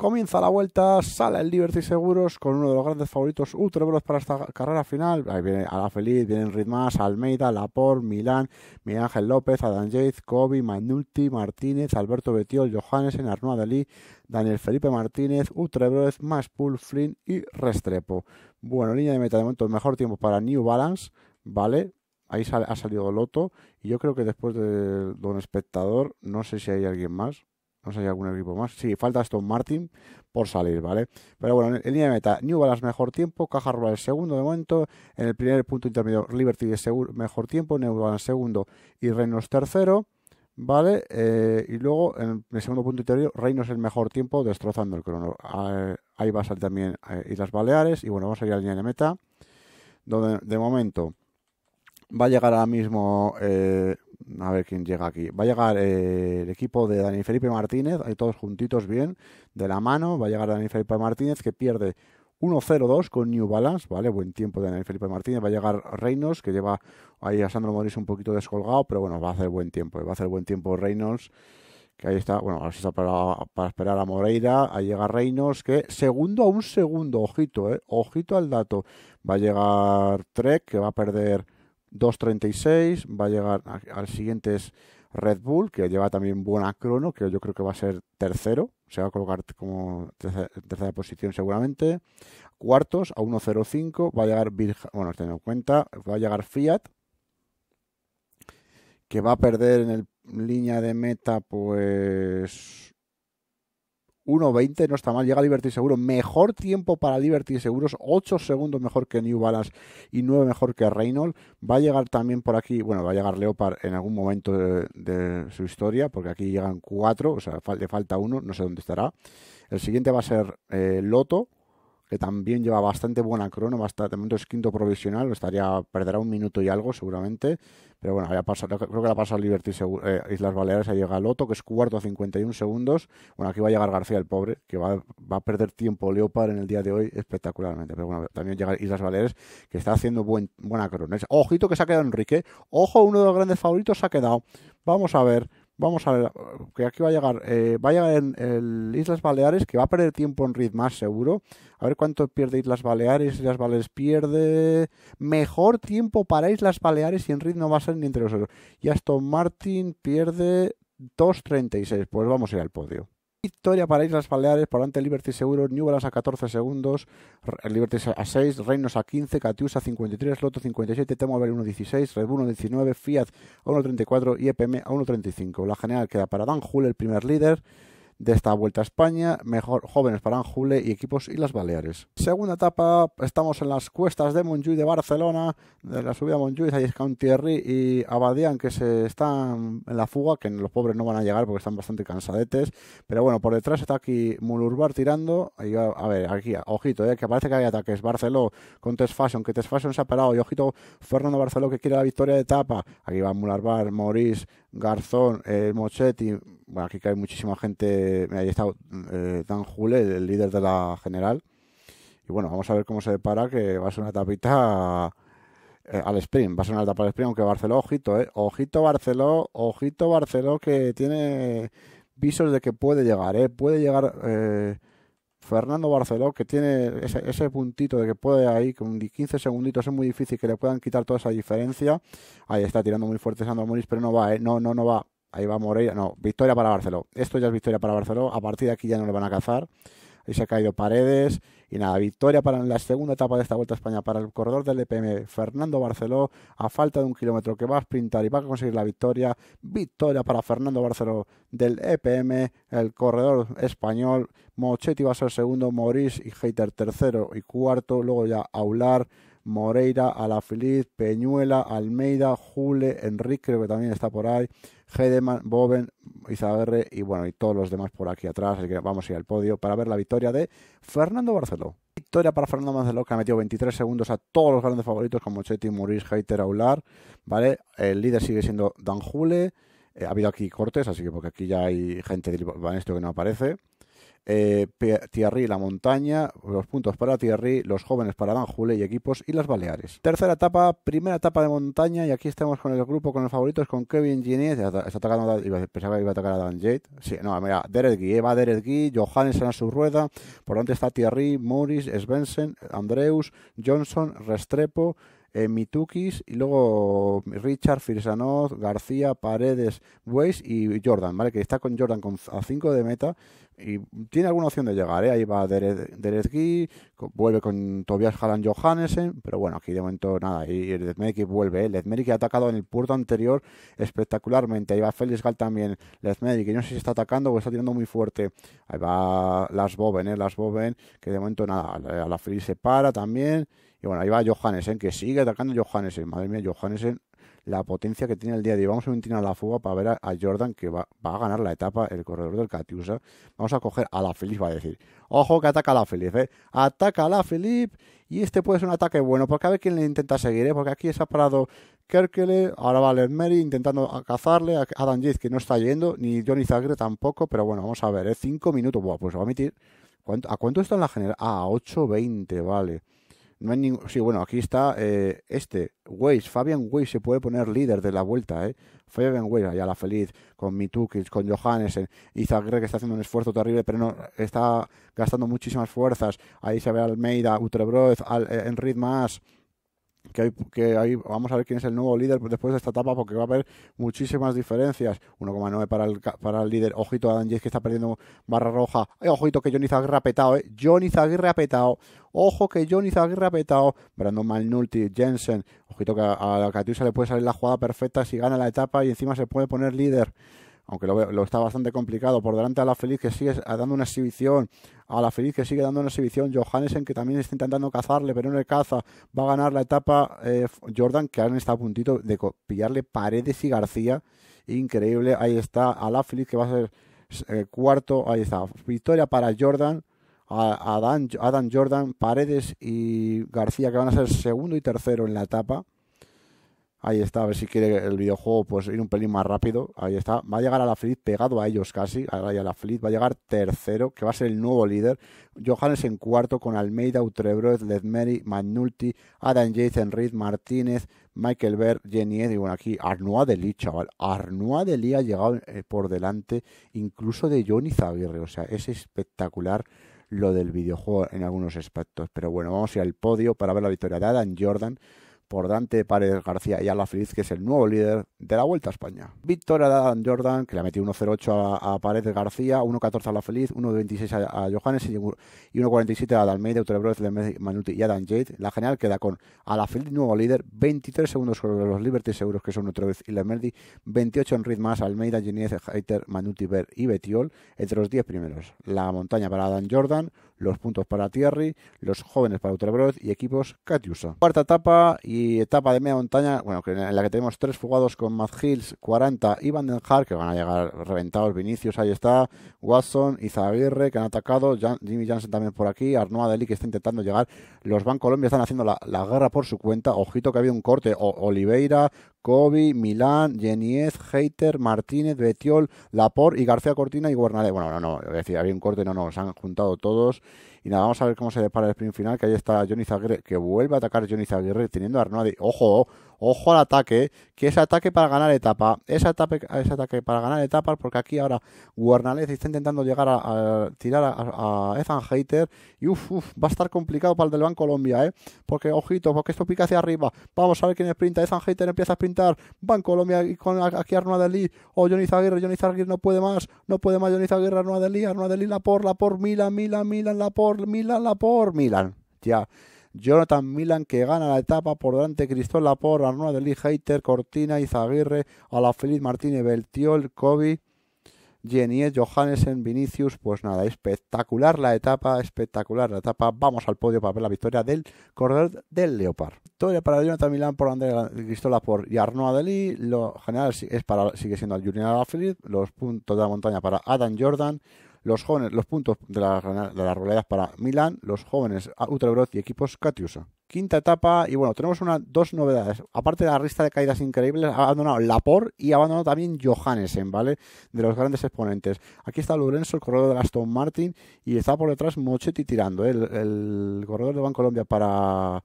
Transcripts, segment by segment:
Comienza la vuelta, sale el Liberty Seguros con uno de los grandes favoritos ultra para esta carrera final. Ahí viene feliz vienen Ritmas, Almeida, Laporte, Milán, Miguel Ángel López, Adán Yates, Kobe, Manulti, Martínez, Alberto Betiol, Johannes, Arnoa Dalí, Daniel Felipe Martínez, Ultra Max Maspool, Flynn y Restrepo. Bueno, línea de meta de momento, el mejor tiempo para New Balance, ¿vale? Ahí ha salido Loto y yo creo que después de Don Espectador, no sé si hay alguien más. No si hay algún equipo más. Sí, falta Aston Martin por salir, ¿vale? Pero bueno, en, línea de meta, New Balance mejor tiempo, Caja Rural el segundo de momento, en el primer punto intermedio Liberty es mejor tiempo, New Balance segundo y Reynos, tercero, ¿vale? Eh, y luego en el segundo punto intermedio Reynos, el mejor tiempo destrozando el crono. ahí va a salir también y eh, Islas Baleares y bueno, vamos a ir a la línea de meta, donde de momento va a llegar ahora mismo... Eh, a ver quién llega aquí. Va a llegar eh, el equipo de Dani Felipe Martínez, ahí todos juntitos bien, de la mano. Va a llegar Dani Felipe Martínez que pierde 1-0-2 con New Balance, ¿vale? Buen tiempo de Daniel Felipe Martínez. Va a llegar Reynos, que lleva ahí a Sandro Morris un poquito descolgado, pero bueno, va a hacer buen tiempo. Va a hacer buen tiempo Reynolds, que ahí está, bueno, ahora está para, esperar a Moreira. Ahí llega Reynos, que segundo a un segundo, ojito, ¿eh? Ojito al dato. Va a llegar Trek, que va a perder 2.36, va a llegar al siguiente es Red Bull, que lleva también buena crono, que yo creo que va a ser tercero, se va a colocar como tercera, posición seguramente. Cuartos a 1.05, va a llegar, bueno, teniendo en cuenta, va a llegar Fiat, que va a perder en el línea de meta, pues 1.20, no está mal, llega Liberty Seguro, mejor tiempo para Liberty Seguros, 8 segundos mejor que New Balance y 9 mejor que Reynolds, va a llegar también por aquí, bueno, va a llegar Leopard en algún momento de, su historia, porque aquí llegan 4, o sea, le falta uno, no sé dónde estará. El siguiente va a ser eh, Loto, que también lleva bastante buena crono, bastante, es quinto provisional, estaría, perderá un minuto y algo seguramente, pero bueno, creo que la pasa Liberty eh, Islas Baleares, ahí llega Loto, que es cuarto a 51 segundos, bueno, aquí va a llegar García el pobre, que va, a perder tiempo Leopard en el día de hoy espectacularmente, pero bueno, también llega Islas Baleares, que está haciendo buen, buena crono. Ojito que se ha quedado Enrique, ojo, uno de los grandes favoritos se ha quedado, vamos a ver, vamos a ver, que aquí va a llegar, eh, va a llegar en el Islas Baleares, que va a perder tiempo en ritmo más seguro. A ver cuánto pierde Islas Baleares, Islas Baleares pierde mejor tiempo para Islas Baleares y en ritmo no va a ser ni entre los otros. Y Aston Martin pierde 2.36, pues vamos a ir al podio. Victoria para Islas Baleares por ante Liberty Seguros, New Balance a 14 segundos, Liberty a 6, Reinos a 15, Catius a 53, Loto 57, Temo a 1.16, Red Bull 1.19, Fiat a 1.34 y EPM a 1.35. La general queda para Dan Hull, el primer líder, de esta Vuelta a España, mejor jóvenes para Anjule y equipos y las Baleares. Segunda etapa, estamos en las cuestas de Montjuïc de Barcelona, de la subida a Montjuïc, ahí es Thierry y Abadian que se están en la fuga, que los pobres no van a llegar porque están bastante cansadetes, pero bueno, por detrás está aquí Mulurbar tirando, a, ver, aquí, ojito, eh, que parece que hay ataques, Barceló con Test que Test se ha parado, y ojito, Fernando Barceló que quiere la victoria de etapa, aquí va Mulurbar, Morís, Garzón, eh, Mochetti, bueno, aquí hay muchísima gente. ahí está eh, Dan Jule, el líder de la general. Y bueno, vamos a ver cómo se depara, que va a ser una tapita eh, al sprint. Va a ser una etapa al sprint, aunque Barceló, ojito, eh. Ojito Barceló, ojito Barceló, que tiene visos de que puede llegar, eh. Puede llegar eh, Fernando Barceló, que tiene ese, puntito de que puede ahí, con 15 segunditos es muy difícil que le puedan quitar toda esa diferencia. Ahí está tirando muy fuerte Sandro Moris, pero no va, eh. No, no, no va. Ahí va Moreira. No, victoria para Barceló. Esto ya es victoria para Barceló. A partir de aquí ya no le van a cazar. Ahí se ha caído Paredes. Y nada, victoria para la segunda etapa de esta Vuelta a España para el corredor del EPM, Fernando Barceló. A falta de un kilómetro que va a sprintar y va a conseguir la victoria. Victoria para Fernando Barceló del EPM, el corredor español. Mochetti va a ser segundo, Morís y Heiter tercero y cuarto. Luego ya Aular. Moreira, Alafiliz, Peñuela, Almeida, Jule, Enrique, creo que también está por ahí, Hedeman, Boven, Izaguerre y bueno, y todos los demás por aquí atrás. Así que vamos a ir al podio para ver la victoria de Fernando Barceló. Victoria para Fernando Barceló que ha metido 23 segundos a todos los grandes favoritos como Chetty, Muris, Heiter, Aular, ¿vale? El líder sigue siendo Dan Jule. Eh, ha habido aquí cortes, así que porque aquí ya hay gente de Banesto que no aparece. Eh, Thierry La Montaña, los puntos para Thierry, los jóvenes para Dan Jule y equipos y las Baleares. Tercera etapa, primera etapa de montaña y aquí estamos con el grupo con los favoritos, con Kevin Ginez está atacando, pensaba que iba a atacar a Dan Jade, sí, no, mira, Derek Guy, Eva Derek Guy, Johannes en su rueda, por delante está Thierry, Morris, Svensen, Andreus, Johnson, Restrepo, eh, Mitukis y luego Richard, Firsanoz García, Paredes, Weiss y Jordan, ¿vale? Que está con Jordan con, a 5 de meta, y tiene alguna opción de llegar, ¿eh? ahí va Derezgui, vuelve con Tobias Hallan Johansen, pero bueno, aquí de momento nada, y, el vuelve, ¿eh? ha atacado en el puerto anterior espectacularmente, ahí va Félix Gall también, Ledmerick, yo no sé si está atacando o está tirando muy fuerte, ahí va Las Boven, ¿eh? Las Boven, que de momento nada, a la, feliz se para también, y bueno, ahí va Johannesen, que sigue atacando Johannesen. Madre mía, Johannesen la potencia que tiene el día de hoy. Vamos a mentir a la fuga para ver a, Jordan que va, va, a ganar la etapa, el corredor del Catiusa. Vamos a coger a la Felipe va a decir, ojo que ataca a la Felipe ¿eh? ataca a la Felipe y este puede ser un ataque bueno, porque a ver quién le intenta seguir, ¿eh? porque aquí se ha parado Kerkele, ahora vale Mary intentando cazarle, a Adam que no está yendo, ni Johnny Zagre tampoco, pero bueno, vamos a ver, ¿eh? cinco minutos, Buah, pues va a emitir. ¿A cuánto está en la general? ocho 8.20, vale. No hay Sí, bueno, aquí está eh, este, Weiss. Fabian Weiss se puede poner líder de la vuelta, ¿eh? Fabian Weiss, allá la feliz, con Mitukis, con Johannes, eh. Izagre que está haciendo un esfuerzo terrible, pero no está gastando muchísimas fuerzas. Ahí se ve Almeida, Utrebroth, Al, eh, que, hay, que vamos a ver quién es el nuevo líder después de esta etapa, porque va a haber muchísimas diferencias. 1,9 para el, para el líder. Ojito a Dan que está perdiendo barra roja. Eh, ojito que Johnny Zaguirre ha petado, eh. Johnny Zaguirre ha petado. Ojo que Johnny Zaguirre ha petado. Brandon Jensen. Ojito que a, la Catiusa le puede salir la jugada perfecta si gana la etapa y encima se puede poner líder aunque lo, está bastante complicado, por delante a la Feliz que sigue dando una exhibición, a la Feliz que sigue dando una exhibición, Johansen que también está intentando cazarle, pero no le caza, va a ganar la etapa eh, Jordan, que ahora está a puntito de pillarle Paredes y García, increíble, ahí está a la Feliz que va a ser eh, cuarto, ahí está, victoria para Jordan, a Adam Jordan, Paredes y García que van a ser segundo y tercero en la etapa. Ahí está, a ver si quiere el videojuego pues ir un pelín más rápido. Ahí está. Va a llegar a la Fleet pegado a ellos casi. Ahora ya la Fleet va a llegar tercero, que va a ser el nuevo líder. Johannes en cuarto con Almeida, Utrebroet, Ledmeri, Magnulti, Adam Jason Reed, Martínez, Michael Berg, Jenny Ed, y bueno, aquí Arnoa Delí, chaval. Arnoa Delí ha llegado eh, por delante incluso de Johnny Zaguirre. O sea, es espectacular lo del videojuego en algunos aspectos. Pero bueno, vamos a ir al podio para ver la victoria de Adam Jordan por Dante Párez García y Ala Feliz, que es el nuevo líder de la Vuelta a España. Victoria a Adam Jordan, que le ha metió 1.08 a, a Párez García, 1.14 a La Feliz, 1.26 a, a, Johannes y 1.47 a Dalmeida, Utrebroz, Manuti y Adam Jade. La general queda con Ala nuevo líder, 23 segundos sobre los Liberty Seguros, que son otra y Lemerdi, 28 en ritmo más Almeida, Geniez, Heiter, Manuti, Ver y Betiol, entre los 10 primeros. La montaña para Adán Jordan, los puntos para Thierry, los jóvenes para Utrebrod y equipos Catiusa. Cuarta etapa y etapa de media montaña, bueno, en la que tenemos tres jugados con Matt Hills, 40 y Van den Haar, que van a llegar reventados. Vinicius, ahí está, Watson y Zaguirre, que han atacado, Jimmy Jansen también por aquí, Arno Adeli que está intentando llegar. Los Colombia están haciendo la, guerra por su cuenta. Ojito que ha habido un corte, o, Oliveira Kobe, Milán, Geniez, Heiter, Martínez, Betiol, Laporte y García Cortina y Guarnalé. Bueno, no, no, es decir, había un corte, no, no, se han juntado todos. Y nada, vamos a ver cómo se depara el sprint final, que ahí está Johnny Zagre, que vuelve a atacar Johnny Zaguerre teniendo a Arnoldi. ¡Ojo! ojo al ataque, que ese ataque para ganar etapa, ese ataque, ataque para ganar etapas, porque aquí ahora Guernalez está intentando llegar a, tirar a, Ethan Hater y uff, va a estar complicado para el del Banco Colombia, ¿eh? porque ojito, porque esto pica hacia arriba, vamos a ver quién sprinta, Ethan Hater empieza a sprintar, Banco Colombia y con aquí Arnoa Lee, o oh, Johnny Zaguirre, Johnny no puede más, no puede más Johnny Zaguirre, Arnoa Lee, la por la por Milan, Milan, Milan, la por Milan, la por Milan, ya. Jonathan Milan que gana la etapa por delante Cristóbal Laporte, Arnua de Hater, Cortina, la Feliz Martínez, Beltiol, Kobe, johannes Johannesen Vinicius, pues nada, espectacular la etapa, espectacular la etapa. Vamos al podio para ver la victoria del corredor del Leopard. todo para Jonathan Milan por Andrea Cristóbal por y Arnaud Lo general es para, sigue siendo Julian Alaphilippe. Los puntos de la montaña para Adam Jordan los jóvenes, los puntos de, las ruedas para Milán, los jóvenes Utrecht y equipos Catiuso. Quinta etapa, y bueno, tenemos una, dos novedades. Aparte de la lista de caídas increíbles, ha abandonado Lapor y ha abandonado también Johannesen, ¿vale? De los grandes exponentes. Aquí está Lorenzo, el corredor de Aston Martin, y está por detrás Mochetti tirando, ¿eh? el, corredor de Bancolombia para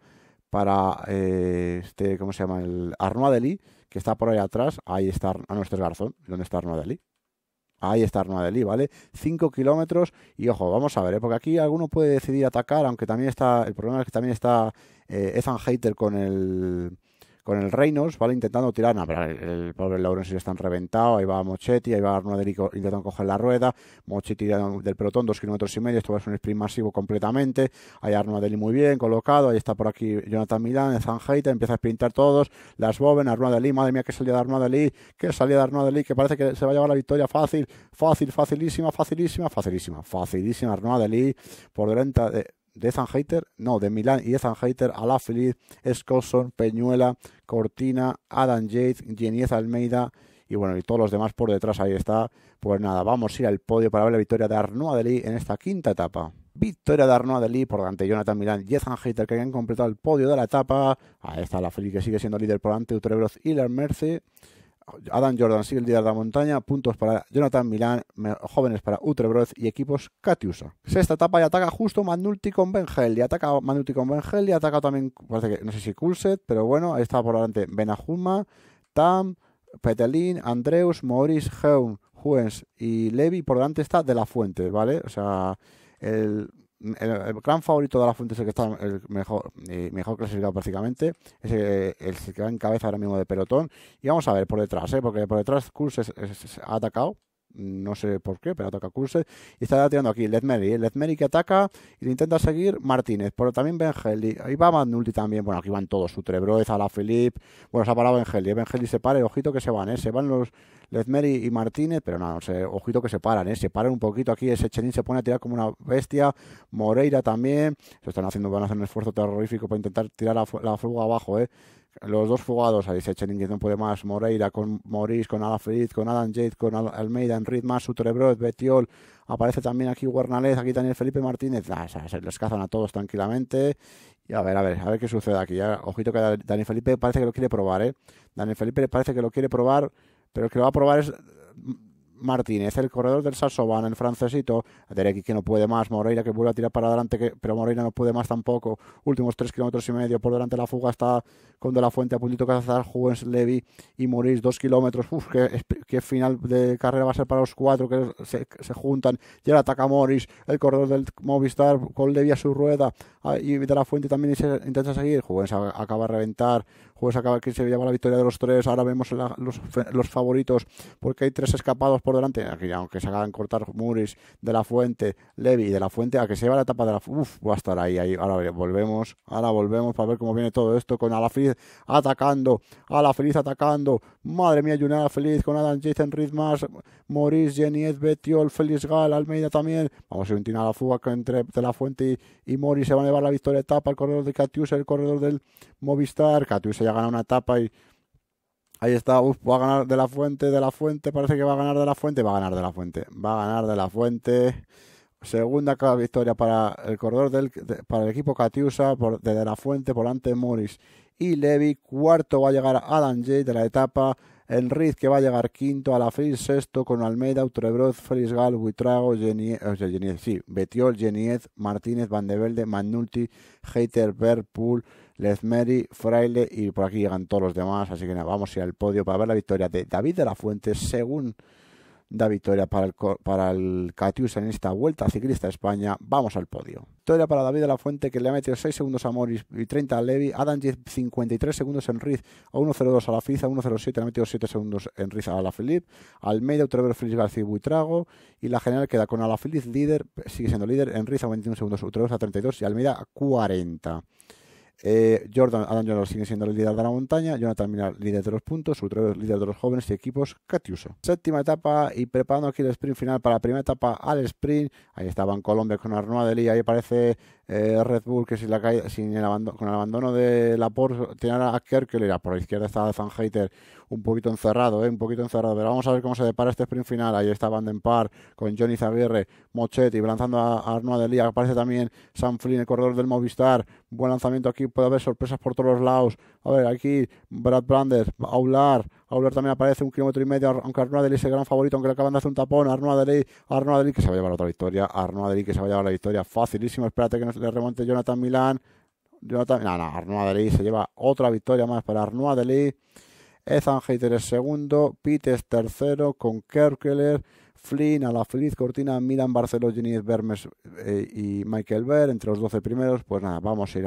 para eh, este, ¿cómo se llama? El Arnaud Adeli, que está por ahí atrás. Ahí está, nuestro nuestro Garzón. donde está Arno Adeli? Ahí está Lee, ¿vale? 5 kilómetros y ojo, vamos a ver, ¿eh? porque aquí alguno puede decidir atacar, aunque también está, el problema es que también está eh, Ethan Hater con el con el Reynolds, ¿vale? Intentando tirar, no, el, pobre Laurens ya están reventado, ahí va Mochetti, ahí va Arno intentando coger la rueda, Mochetti del pelotón, dos kilómetros y medio, esto va a ser un sprint masivo completamente, ahí Arno muy bien colocado, ahí está por aquí Jonathan Milán, San empieza a sprintar todos, las Boven, Arno madre mía, que salida de Arno que salida de Arno que parece que se va a llevar la victoria fácil, fácil, facilísima, facilísima, facilísima, facilísima, Arno por delante de de Ethan Hater, no, de Milán y Ethan Hater, Alaphilippe, escoson Peñuela, Cortina, Adam Yates, Geniez Almeida y bueno, y todos los demás por detrás ahí está. Pues nada, vamos a ir al podio para ver la victoria de Arnaud Adelie en esta quinta etapa. Victoria de Arnaud por delante Jonathan Milan y Ethan que han completado el podio de la etapa. Ahí está Alaphilippe que sigue siendo líder por delante Utrebroz y la Merce. Adam Jordan sigue el líder de la montaña, puntos para Jonathan Milán, jóvenes para Utrebroz y equipos Katiusa. Sexta etapa y ataca justo Manulti con y ataca Manulti con y ataca también, parece que no sé si Kulset, pero bueno, ahí está por delante Benajuma, Tam, Petelín, Andreus, Maurice, Heum, Juens y Levi, por delante está De La Fuente, ¿vale? O sea, el el, gran favorito de la fuente es el que está el mejor, eh, mejor clasificado prácticamente, es el, que va en cabeza ahora mismo de pelotón. Y vamos a ver por detrás, ¿eh? porque por detrás Kurs ha atacado, no sé por qué, pero ataca curse, y está tirando aquí Ledmeri, ¿eh? Ledmeri que ataca y le intenta seguir Martínez, pero también Benjeli, ahí va Manulti también, bueno, aquí van todos, la Alaphilippe, bueno, se ha parado Benjeli, ¿eh? Benjeli se para, y ojito que se van, ¿eh? se van los Ledmeri y Martínez, pero no, sé, ojito que se paran, ¿eh? se paran un poquito aquí, ese Chenin se pone a tirar como una bestia, Moreira también, se están haciendo, van a hacer un esfuerzo terrorífico para intentar tirar la, la fuga abajo, ¿eh? Los dos fugados, ahí se echan que no puede más. Moreira con Maurice, con Alafrid, con Adam Jade, con Almeida, en Mas, Sutrebrot, Betiol. Aparece también aquí Guernalez, aquí Daniel Felipe Martínez. Ah, se los cazan a todos tranquilamente. Y a ver, a ver, a ver qué sucede aquí. Ya, ojito que Daniel Felipe parece que lo quiere probar, ¿eh? Daniel Felipe parece que lo quiere probar, pero el que lo va a probar es Martínez, el corredor del Sassoban, el francesito, aquí que no puede más, Moreira que vuelve a tirar para adelante, que, pero Moreira no puede más tampoco. Últimos tres kilómetros y medio, por delante de la fuga está con De La Fuente a puntito que cazar, Levy y Morís, dos kilómetros. Uf, qué, final de carrera va a ser para los cuatro que se, juntan. Ya ataca Morris, el corredor del Movistar con Levy a su rueda ah, y De La Fuente también se, intenta seguir. Juens acaba de reventar, Juez acaba que se lleva la victoria de los tres. Ahora vemos los, los favoritos porque hay tres escapados por delante, aunque se hagan cortar Muris de la Fuente, Levi de la Fuente, a que se va la etapa de la Uf, va a estar ahí, ahí. Ahora volvemos, ahora volvemos para ver cómo viene todo esto con Alafriz atacando, feliz atacando. Madre mía, Junada Feliz con Adam Jason Ritmas, Maurice, Geniet, Betiol, Feliz Gal, Almeida también. Vamos a ir a la fuga entre de la Fuente y, y Moris se van a llevar la victoria etapa, el corredor de Catius, el corredor del Movistar. Catius ya gana una etapa y Ahí está, va a ganar de la fuente, de la fuente, parece que va a ganar de la fuente, va a ganar de la fuente, va a ganar de la fuente. Segunda victoria para el corredor del, para el equipo Catiusa por, de, de la fuente por ante Morris y Levy. Cuarto va a llegar Adam J de la etapa. Enrique que va a llegar quinto, Alafil sexto con Almeida, Utrebroz, Félix Gal, Geniez, sí, Betiol, Geniez, Martínez, Vandevelde, Manulti, Heiter, Verpool, Lezmeri, Fraile y por aquí llegan todos los demás. Así que nada, vamos a ir al podio para ver la victoria de David de la Fuente según da victoria para el, para Catiusa en esta vuelta ciclista de España. Vamos al podio. Victoria para David de la Fuente, que le ha metido 6 segundos a Morris y 30 a Levy. Adam 53 segundos en Riz, a 1.02 a la Fiza, a 1.07 le ha metido 7 segundos en Riz a la Filip. Almeida, Utrever, Feliz García y Buitrago. Y la general queda con Alaphilippe líder, sigue siendo líder, en Riz a 21 segundos, Utrever a 32 y Almeida a 40. Eh, Jordan, Adam Jordan sigue siendo el líder de la montaña, Jonathan Miller líder de los puntos, otro líder de los jóvenes y equipos, Catiuso. Séptima etapa y preparando aquí el sprint final para la primera etapa al sprint. Ahí estaban Colombia con Arnoa de Lee. ahí aparece eh, Red Bull que sin la sin el abandono, con el abandono de Laporte tiene a Kerkel, por la izquierda estaba Van Hater un poquito encerrado, eh, un poquito encerrado, pero vamos a ver cómo se depara este sprint final, ahí estaban de Par con Johnny Zabierre, Mochetti, lanzando a Arnoa de aparece también Sam Flynn, el corredor del Movistar, buen lanzamiento aquí, puede haber sorpresas por todos los lados. A ver, aquí Brad Brandes, Aular, Aular también aparece un kilómetro y medio, aunque Arno Adelí es el gran favorito, aunque le acaban de hacer un tapón, Arno Adelí, Arno Adelí, que se va a llevar otra victoria, Arno Adelí que se va a llevar la victoria, facilísimo, espérate que no le remonte Jonathan Milán, Jonathan, no, no, se lleva otra victoria más para de ley Ethan Hater es segundo, Pites tercero con Kerkeler, Flynn, feliz Cortina, Milan, Barceló, Ginés Bermes eh, y Michael Ver, entre los 12 primeros, pues nada, vamos a ir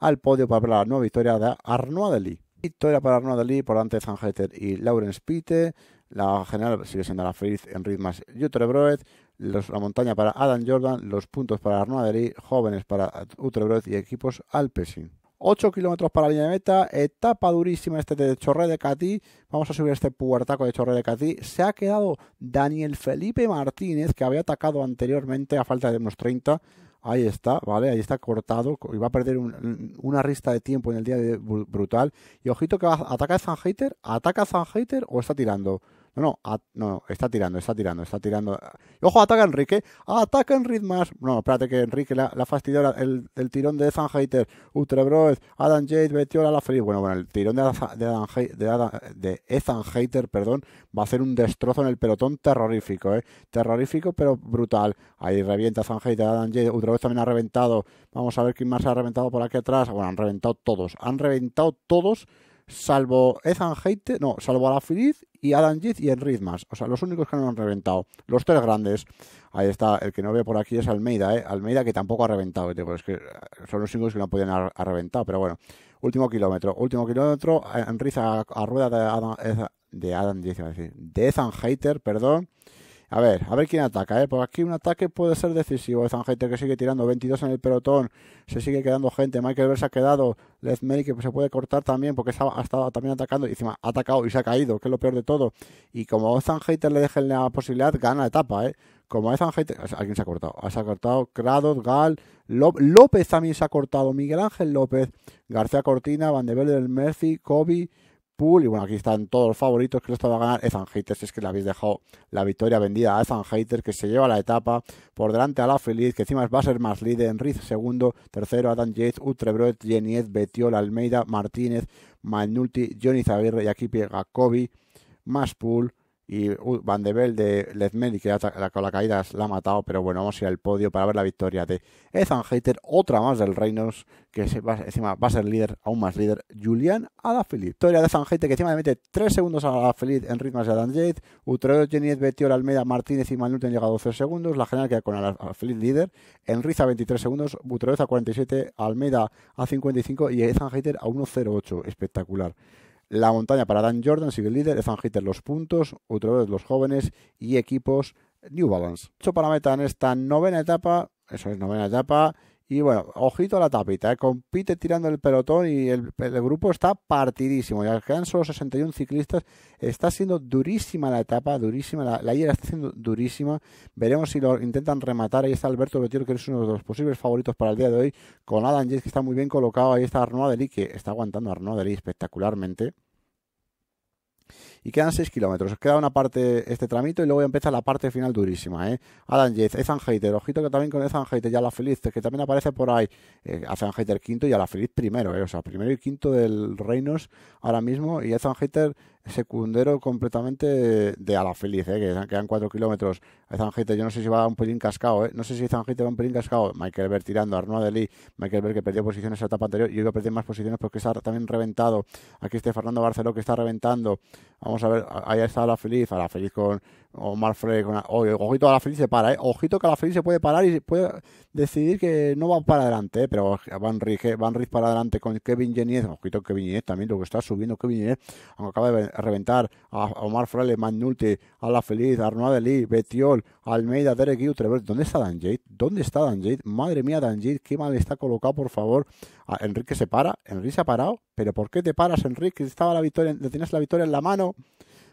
al podio para ver la nueva victoria de Arnaud Adelí. Victoria para Arnaud Adelí por ante Heter y Laurens Pite. La general sigue siendo la feliz en ritmas Jutre la montaña para Adam Jordan, los puntos para Arnaud Adelí. jóvenes para Broet y equipos Alpesin. 8 kilómetros para la línea de meta, etapa durísima este de Chorre de Catí. Vamos a subir este puertaco de Chorre de Catí. Se ha quedado Daniel Felipe Martínez, que había atacado anteriormente a falta de unos 30. Ahí está, ¿vale? Ahí está cortado. Y va a perder una rista de tiempo en el día brutal. Y ojito que va, ataca a hater. ataca San hater o está tirando. No, no, está tirando, está tirando, está tirando. ¡Ojo, ataca Enrique! ¡Ataca Enrique más! No, espérate que Enrique la, fastidora fastidió el, tirón de Ethan Hater, Ultrabroes, Adam Jade, Betiola, la feliz. Bueno, bueno, el tirón de, Ethan Hater, perdón, va a hacer un destrozo en el pelotón terrorífico, ¿eh? Terrorífico, pero brutal. Ahí revienta Ethan Hater, Adam Jade, también ha reventado. Vamos a ver quién más ha reventado por aquí atrás. Bueno, han reventado todos, han reventado todos salvo Ethan Hater, no, salvo a la feliz y Adam y Enric más. O sea, los únicos que no han reventado. Los tres grandes. Ahí está, el que no ve por aquí es Almeida, ¿eh? Almeida que tampoco ha reventado. que eh, son los únicos que no podían haber reventado, pero bueno. Último kilómetro, último kilómetro. Eh, Enric a, rueda de Adam, eh, de De Ethan Hater, perdón. A ver, a ver quién ataca, ¿eh? Por aquí un ataque puede ser decisivo. Es que sigue tirando, 22 en el pelotón. Se sigue quedando gente. Michael se ha quedado. Les que se puede cortar también porque ha estado también atacando. Y encima ha atacado y se ha caído, que es lo peor de todo. Y como hater le dejen la posibilidad, gana la etapa, ¿eh? Como Ethan Zangeter... Alguien se ha cortado. Ah, se ha cortado Krados, Gal, López también se ha cortado. Miguel Ángel López, García Cortina, Van de Velde del Merci. Kobe... Pool. Y bueno, aquí están todos los favoritos que esto va a ganar. Ethan si es que le habéis dejado la victoria vendida a Ethan Hater que se lleva la etapa por delante a la Feliz, que encima va a ser más líder. Enriz segundo, tercero Adam Yates, Utrebroet, Geniez, Betiol, Almeida, Martínez, Manulti, Johnny Zaguirre y aquí pega Kobe, pool y uh, Van de Bel de Lezmeri, que con la caída la ha matado, pero bueno, vamos a ir al podio para ver la victoria de Ethan Hater, otra más del Reinos que encima va a ser líder, aún más líder, Julian Alaphilippe. Victoria de Ethan Hater, que encima le mete 3 segundos a Alaphilippe en ritmos de Adam Jade, Utreo, Jeniet Betiol, Almeida, Martínez y Manute han llegado a 12 segundos, la general queda con Alaphilippe líder, Enrique a 23 segundos, Utrecht a 47, Almeida a 55 y Ethan Hater a 1.08, espectacular. La montaña para Dan Jordan sigue el líder, Ethan Hitter los puntos, otra vez los jóvenes y equipos New Balance. Hecho para meta en esta novena etapa, eso es novena etapa, y bueno, ojito a la tapita, eh, compite tirando el pelotón y el, grupo está partidísimo. Ya quedan solo 61 ciclistas. Está siendo durísima la etapa, durísima. La, la está siendo durísima. Veremos si lo intentan rematar. Ahí está Alberto Betiro, que es uno de los posibles favoritos para el día de hoy. Con Adam Yates, que está muy bien colocado. Ahí está Arnaud Adelí, que está aguantando Arnaud espectacularmente y quedan 6 kilómetros. queda una parte, este tramito, y luego empieza la parte final durísima. ¿eh? Adam Yates, Ethan Hater, ojito que también con Ethan Hater y la Feliz, que también aparece por ahí. Eh, Ethan Hater quinto y a la Feliz primero, ¿eh? o sea, primero y quinto del Reinos ahora mismo, y Ethan Hater secundero completamente de, de feliz, eh, que quedan 4 kilómetros. Zanjete, yo no sé si va un pelín cascado, ¿eh? no sé si Zanjete va un pelín cascado. Michael Ver tirando, Arnaud Deli, Michael Ber que perdió posiciones en la etapa anterior y iba va a perder más posiciones porque está también reventado. Aquí está Fernando Barceló que está reventando. Vamos a ver, ahí está a la feliz, feliz con, Omar Frey con ojito a la feliz se para, ¿eh? Ojito que a la feliz se puede parar y puede decidir que no va para adelante, ¿eh? pero Van Riz, Van para adelante con Kevin Geniez, ojito Kevin Geniez también, lo que está subiendo Kevin Geniez, aunque acaba de reventar a Omar Frey, Magnulti, a La Feliz, Arnaud Betiol, Almeida, Derek Utrever, ¿dónde está Dan Jade? ¿Dónde está Dan Jade? Madre mía, Dan Jade, qué mal está colocado, por favor. A ah, Enrique se para, Enrique se ha parado, pero ¿por qué te paras, Enrique? Estaba la victoria, le tienes la victoria en la mano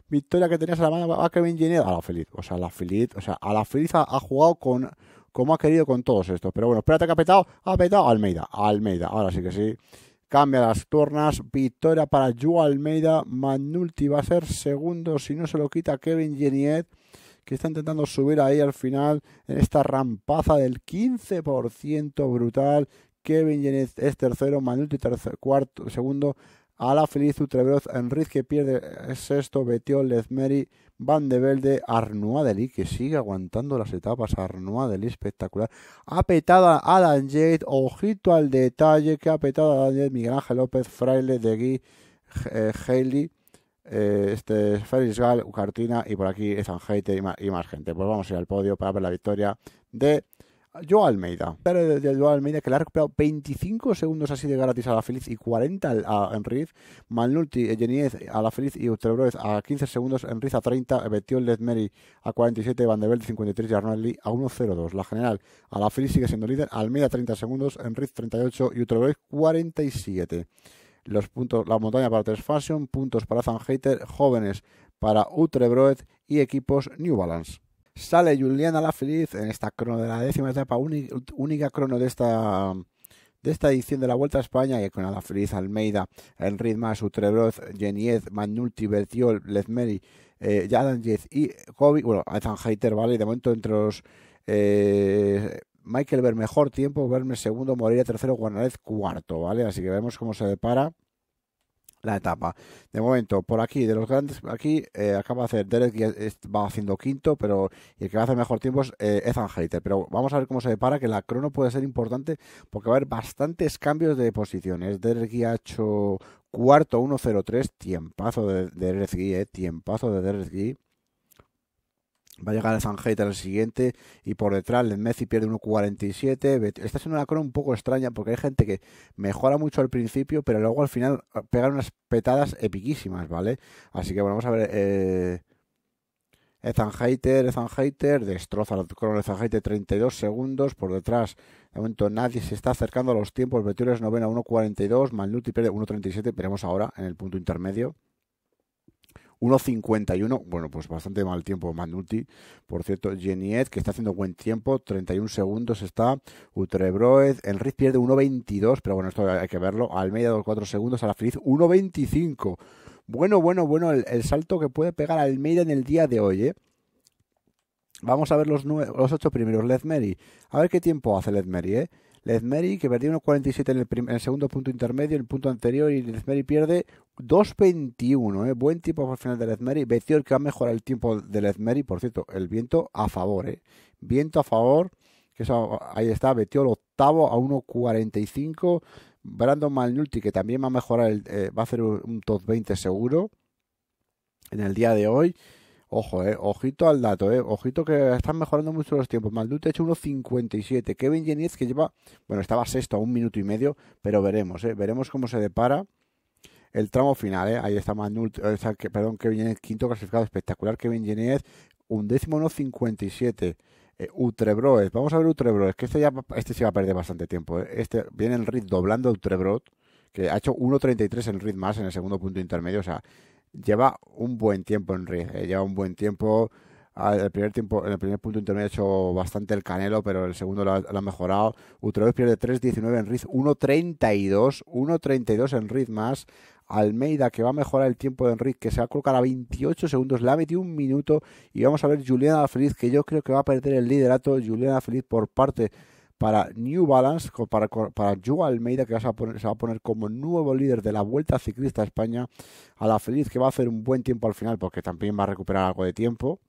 victoria que tenías a la mano a Kevin Geniet. a la Feliz. O sea, la Feliz, o sea, a la Feliz ha, jugado con como ha querido con todos estos. Pero bueno, espérate que ha petado, ha petado Almeida, Almeida, ahora sí que sí. Cambia las turnas, victoria para Ju Almeida, Manulti va a ser segundo, si no se lo quita Kevin Geniet, que está intentando subir ahí al final en esta rampaza del 15% brutal. Kevin Geniet es tercero, Manulti tercero, cuarto, segundo, Ala Feliz, Utrebroz, Enriz que pierde sexto, Betiol, Lezmeri, Van de Velde, Arnois que sigue aguantando las etapas, Arnois espectacular, ha petado a Alan Jade, ojito al detalle que ha petado a Alan Jade, Miguel Ángel López, Fraile, De Gui, Haley, eh, eh, este Félix Gal, Ucartina y por aquí es Heite y, y más gente. Pues vamos a ir al podio para ver la victoria de Joa Almeida. De, de Almeida que le ha recuperado 25 segundos así de gratis a la Feliz y 40 a Enriz. Malnulti, Geniez eh, a la Feliz y Utrebroez a 15 segundos. Enriz a 30. Betiol Ledmeri a 47. Van de Velde 53 y Lee a 1-0-2. La general a la Feliz sigue siendo líder. Almeida 30 segundos. Enriz 38 y Utrebroez 47. Los puntos, la montaña para Tres Fashion, puntos para Zanhater, jóvenes para Utrebroez y equipos New Balance. Sale Juliana La en esta crono de la décima etapa, única, crono de esta de esta edición de la Vuelta a España, y con Feliz, Almeida, Enrique Mas, Utrebroz, Geniez, Manulti, Bertiol, Lezmeri, eh, Jez y Kobe, bueno, Ethan Heiter, ¿vale? De momento entre los... Eh, Michael Ver mejor tiempo, Verme segundo, Moreira tercero, Guanarez cuarto, ¿vale? Así que vemos cómo se depara la etapa. De momento, por aquí, de los grandes, aquí eh, acaba de hacer Derek, va haciendo quinto, pero el que va a hacer mejor tiempo eh, es eh, Ethan Pero vamos a ver cómo se depara, que la crono puede ser importante porque va a haber bastantes cambios de posiciones. Derek ha hecho cuarto 1.03, tiempazo de Derek eh, tiempazo de Derek Va a llegar el Hater el siguiente y por detrás el Messi pierde 1.47. Esta es una corona un poco extraña porque hay gente que mejora mucho al principio, pero luego al final pegan unas petadas epiquísimas, ¿vale? Así que bueno, vamos a ver. Eh, Ethan Hater, Ethan Hater, destroza de Ethan Hater 32 segundos. Por detrás, de momento nadie se está acercando a los tiempos. Betures novena 1.42, Malnuti pierde 1.37. Veremos ahora en el punto intermedio. 1.51, bueno, pues bastante mal tiempo Manuti. Por cierto, Geniet, que está haciendo buen tiempo, 31 segundos está. Utrebroed, Enrique pierde 1.22, pero bueno, esto hay que verlo. Almeida 2.4 segundos, a la feliz 1.25. Bueno, bueno, bueno, el, salto que puede pegar Almeida en el día de hoy, ¿eh? Vamos a ver los, los ocho primeros. Ledmeri, a ver qué tiempo hace Ledmeri, ¿eh? Lezmeri, que perdió 1'47 en el, segundo punto intermedio, en el punto anterior, y Lezmeri pierde 2.21, ¿eh? buen tiempo al final de Lezmeri. el que va a mejorar el tiempo de Lezmeri, por cierto, el viento a favor, ¿eh? viento a favor, que ahí está, el octavo a 1.45. Brandon Malnulti, que también va a mejorar, eh, va a hacer un top 20 seguro en el día de hoy. Ojo, eh, ojito al dato, eh, ojito que están mejorando mucho los tiempos. Maldute ha hecho 1.57. Kevin Genez que lleva, bueno, estaba sexto a un minuto y medio, pero veremos, eh, veremos cómo se depara el tramo final, eh. Ahí está Maldute, perdón, Kevin Jeniez quinto clasificado, espectacular. Kevin Genez, un décimo 1.57. Eh, vamos a ver Utrebroed, que este ya este se va a perder bastante tiempo. Eh. Este viene el RID doblando a que ha hecho 1.33 en RID más en el segundo punto intermedio, o sea, lleva un buen tiempo en eh, lleva un buen tiempo. Ah, el primer tiempo, en el primer punto intermedio ha hecho bastante el canelo, pero el segundo lo ha, mejorado. Utrovic pierde 3.19 en Riz, 1.32, 1.32 en Riz más. Almeida, que va a mejorar el tiempo de Enrique, que se va a colocar a 28 segundos, la ha metido un minuto y vamos a ver Juliana Feliz, que yo creo que va a perder el liderato Juliana Feliz por parte para New Balance, para, para Almeida, que se va, a poner, a poner como nuevo líder de la Vuelta Ciclista España. A la feliz que va a hacer un buen tiempo al final, porque también va a recuperar algo de tiempo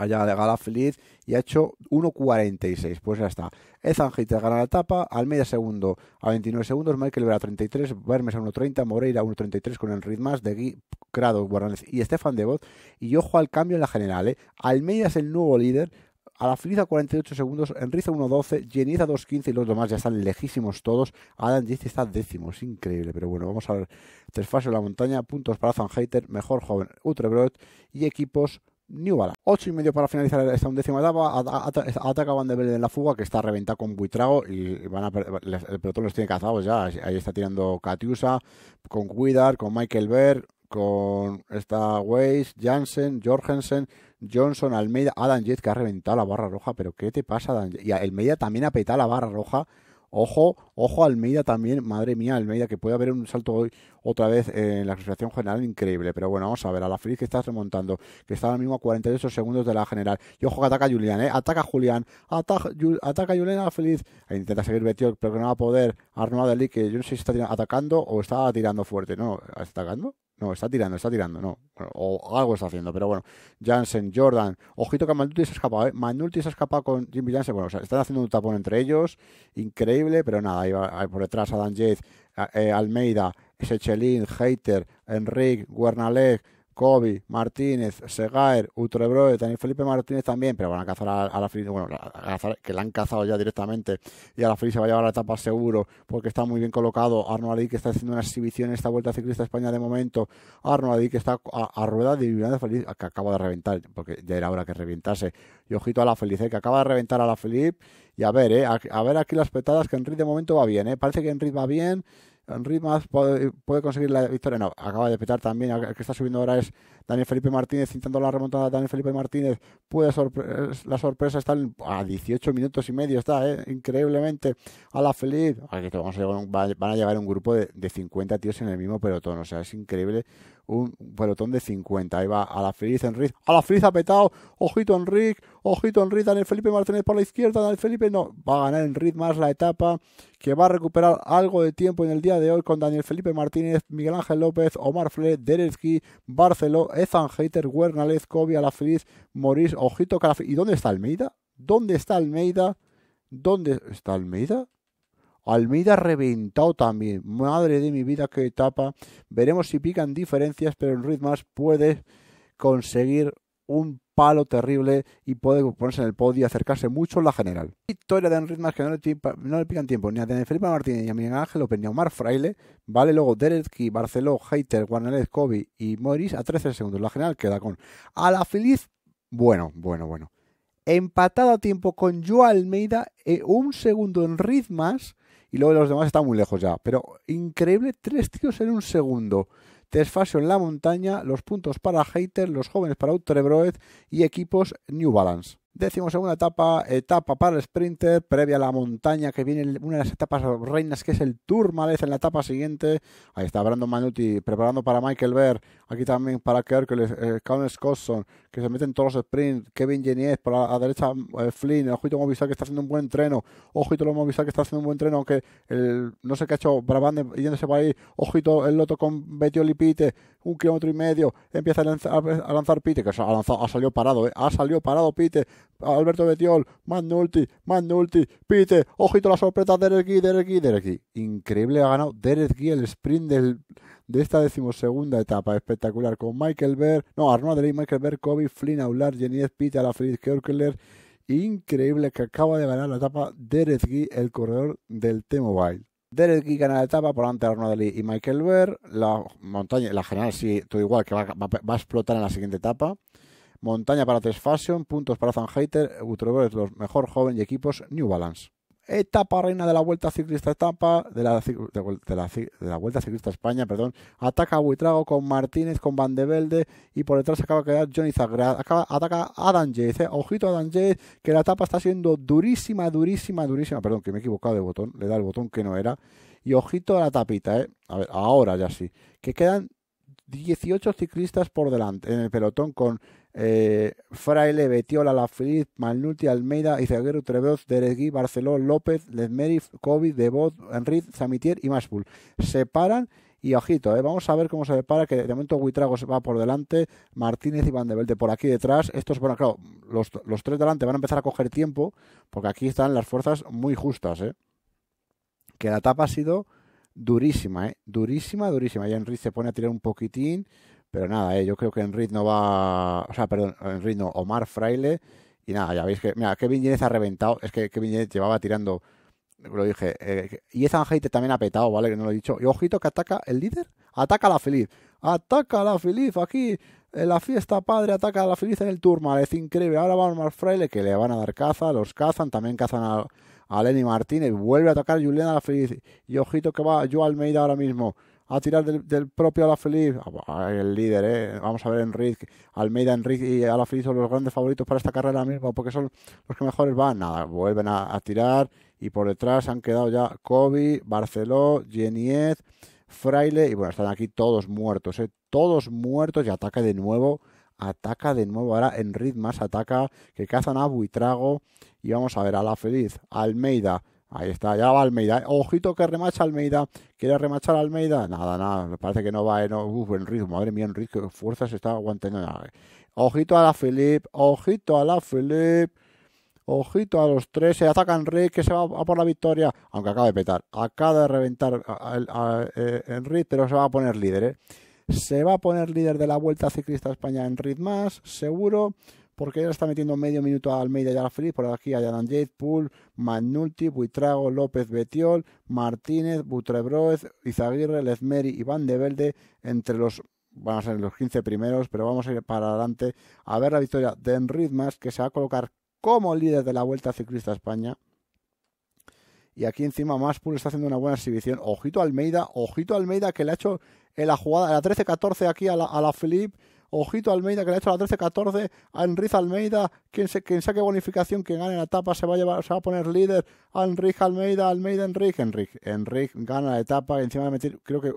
allá de Gala Feliz y ha hecho 1.46. Pues ya está. Ethan Hitler gana la etapa, Almeida segundo a 29 segundos, Michael Vera 33, Vermes a 1.30, Moreira a 1.33 con el más de Gui, Crado, Guaranes y Estefan Debot. Y ojo al cambio en la general. ¿eh? Almeida es el nuevo líder, a la a 48 segundos, Enriza 1.12, Geniza 2-15 y los demás ya están lejísimos todos. Adam Yates está décimo, es increíble, pero bueno, vamos a ver. fases de la montaña, puntos para hater mejor joven Utrebrot y equipos New Balance. 8 y medio para finalizar esta undécima etapa. Ataca Van de Velde en la fuga, que está reventada con Buitrago y van el pelotón los tiene cazados ya. Ahí está tirando Katiusa, con Cuidar, con Michael Bear con esta Weiss, Jansen, Jorgensen, Johnson, Almeida, Adam ah, Jett que ha reventado la barra roja, pero ¿qué te pasa Adam Y Almeida también ha petado la barra roja. Ojo, ojo Almeida también, madre mía Almeida, que puede haber un salto hoy otra vez en la clasificación general increíble, pero bueno, vamos a ver, a la feliz que está remontando, que está ahora mismo a 48 segundos de la general, y ojo que ataca a Julián, ¿eh? ataca a Julián, ataca, ataca a a la feliz, intenta seguir Betiol, pero que no va a poder, Arnaud Ali, que yo no sé si está atacando o está tirando fuerte, no, ¿está atacando? No, está tirando, está tirando, no. O algo está haciendo, pero bueno. Jansen, Jordan. Ojito que Manulti se ha escapado, ¿eh? se ha escapado con Jimmy Jansen. Bueno, o sea, están haciendo un tapón entre ellos. Increíble, pero nada. Ahí por detrás Adam Yates, eh, Almeida, Sechelin, Hater, Enrique, Guernaleg. Kobe, Martínez, Segaer, Utrebroe, también Felipe Martínez también, pero van a cazar a, la Felipe, bueno, que la han cazado ya directamente y a la Felipe se va a llevar la etapa seguro porque está muy bien colocado. Arno Adí que está haciendo una exhibición en esta Vuelta Ciclista España de momento. Arno Adí que está a, rueda de Feliz, que acaba de reventar, porque ya era hora que reventase. Y ojito a la Felipe, que acaba de reventar a la Felipe Y a ver, eh, a, ver aquí las petadas que Enrique de momento va bien, eh. parece que Enrique va bien. En puede, conseguir la victoria. No, acaba de petar también. El que está subiendo ahora es Daniel Felipe Martínez, intentando la remontada. Daniel Felipe Martínez puede la sorpresa. Está a 18 minutos y medio, está eh, increíblemente a la feliz. Aquí vamos a un, van a llegar un grupo de, de, 50 tíos en el mismo pelotón. O sea, es increíble un pelotón de 50. Ahí va a la feliz Enrique. A la feliz ha petado. Ojito Enrique. Ojito Enrique. Daniel Felipe Martínez por la izquierda. Daniel Felipe no. Va a ganar Enrique más la etapa. Que va a recuperar algo de tiempo en el día de hoy con Daniel Felipe Martínez, Miguel Ángel López, Omar Fle, Derezki, Barceló, Ethan Hater Guernales Kobe, a la feliz Morís. Ojito. ¿Y dónde está Almeida? ¿Dónde está Almeida? ¿Dónde está Almeida? Almeida reventado también. Madre de mi vida, qué etapa. Veremos si pican diferencias, pero en Ruiz más puede conseguir un palo terrible y puede ponerse en el podio y acercarse mucho en la general. Victoria de Enrique Mas que no le, pican tiempo ni a Felipe Martínez ni a Miguel Ángel ni a Omar Fraile. Vale luego Derek Barceló, Heiter, Guarnalez, Kobe y Morris a 13 segundos. La general queda con a Feliz. Bueno, bueno, bueno. Empatado a tiempo con Joa Almeida, eh, un segundo en Ritmas y luego los demás están muy lejos ya. Pero increíble, tres tíos en un segundo. Tesfasio en la montaña, los puntos para Hater, los jóvenes para Utrebroed y equipos New Balance segunda etapa, etapa para el sprinter, previa a la montaña que viene una de las etapas reinas que es el Tourmalet en la etapa siguiente. Ahí está Brandon Manuti preparando para Michael Ver, aquí también para le eh, Scottson, que se meten todos los sprints, Kevin Geniez... por la, derecha, eh, Flynn, ojito Movistar que está haciendo un buen treno... ojito lo Movistar que está haciendo un buen treno... aunque no sé qué ha hecho Brabante yéndose por ahí, ojito el loto con Bettyoli Pite, un kilómetro y medio, empieza a lanzar, Pite, que ha, salido parado, eh. ha salido parado Pite, Alberto Betiol, Manulti, Manulti, Pite, ojito la sorpresa, Derek Gui, Derek Gui, Derek Increíble, ha ganado Derek el sprint del, de esta decimosegunda etapa, espectacular, con Michael Berg, no, Arnaud Drey, Michael Berg, Kobe, Flynn, Aular, Peter, Pite, feliz Kerkeler, increíble que acaba de ganar la etapa Derek el corredor del T-Mobile. Derek gana la etapa por ante Arnaud Lee y Michael Ver. La montaña, la general sí, todo igual, que va, a explotar en la siguiente etapa. Montaña para tres Fashion, puntos para Fan Hater, los mejor joven y equipos New Balance. Etapa reina de la Vuelta Ciclista etapa de la, Vuelta Ciclista España, perdón. Ataca a Buitrago con Martínez, con Van de Velde y por detrás acaba de quedar Johnny Zagrad, Acaba, ataca a Adam eh. ojito a Adam que la etapa está siendo durísima, durísima, durísima. Perdón, que me he equivocado de botón, le da el botón que no era. Y ojito a la tapita, eh. A ver, ahora ya sí. Que quedan 18 ciclistas por delante en el pelotón con eh, Fraile, Betiola, feliz Malnuti, Almeida, Izaguero, Trevoz, Deregui, Barceló, López, Lezmeri, Covid, Devot, Enrique, Zamitier y Maspul. Se paran y ojito, eh, vamos a ver cómo se separa. que de momento se va por delante, Martínez y Van de Velde por aquí detrás. Estos, bueno, claro, los, los tres delante van a empezar a coger tiempo, porque aquí están las fuerzas muy justas, eh. Que la etapa ha sido durísima, eh. Durísima, durísima. Ya Enrique se pone a tirar un poquitín. Pero nada, eh, yo creo que en no va. O sea, perdón, en no, Omar Fraile. Y nada, ya veis que. Mira, Kevin Jenez ha reventado. Es que Kevin llevaba tirando. Lo dije. Eh, y Ethan también ha petado, ¿vale? Que no lo he dicho. Y ojito que ataca el líder. Ataca a la Feliz. Ataca a la Feliz aquí. En la fiesta padre ataca a la Feliz en el turno Es increíble. Ahora va Omar Fraile que le van a dar caza. Los cazan. También cazan a, Lenny Martínez. Vuelve a atacar Juliana a la Feliz. Y ojito que va Joe Almeida ahora mismo a tirar del, propio propio feliz ah, el líder, ¿eh? vamos a ver Enrique, Almeida, Enrique y feliz son los grandes favoritos para esta carrera misma, porque son los que mejores van, nada, vuelven a, tirar y por detrás han quedado ya Kobe, Barceló, Geniez, Fraile y bueno, están aquí todos muertos, ¿eh? todos muertos y ataca de nuevo ataca de nuevo ahora en más ataca, que cazan a Buitrago y vamos a ver a Almeida, Ahí está, ya va Almeida. Ojito que remacha Almeida. ¿Quiere remachar Almeida? Nada, nada. Me parece que no va. en eh, Uf, madre mía, Enrique, fuerzas fuerza se está aguantando. Ojito a la Filip. Ojito a la Filip. Ojito a los tres. Se ataca Enrique, que se va a por la victoria. Aunque acaba de petar. Acaba de reventar a, eh, Enrique, pero se va a poner líder. Eh. Se va a poner líder de la Vuelta Ciclista España en más seguro porque él está metiendo medio minuto a Almeida y a la por aquí a Jade Pool, Magnulti, Buitrago, López Betiol, Martínez, Butrebroez, Izaguirre, Lezmeri y Van de Velde entre los van a ser los 15 primeros, pero vamos a ir para adelante a ver la victoria de Mas. que se va a colocar como líder de la Vuelta Ciclista España. Y aquí encima Pool está haciendo una buena exhibición. Ojito Almeida, ojito Almeida que le ha hecho en la jugada, la 13-14 aquí a la, a Ojito Almeida, que le ha hecho la 13-14. Enrique Almeida, quien, se, quien saque bonificación, quien gane la etapa, se va a, llevar, va a poner líder. Enrique Almeida, Almeida, Enrique. Enrique, Enrique gana la etapa. Y encima a meter, creo que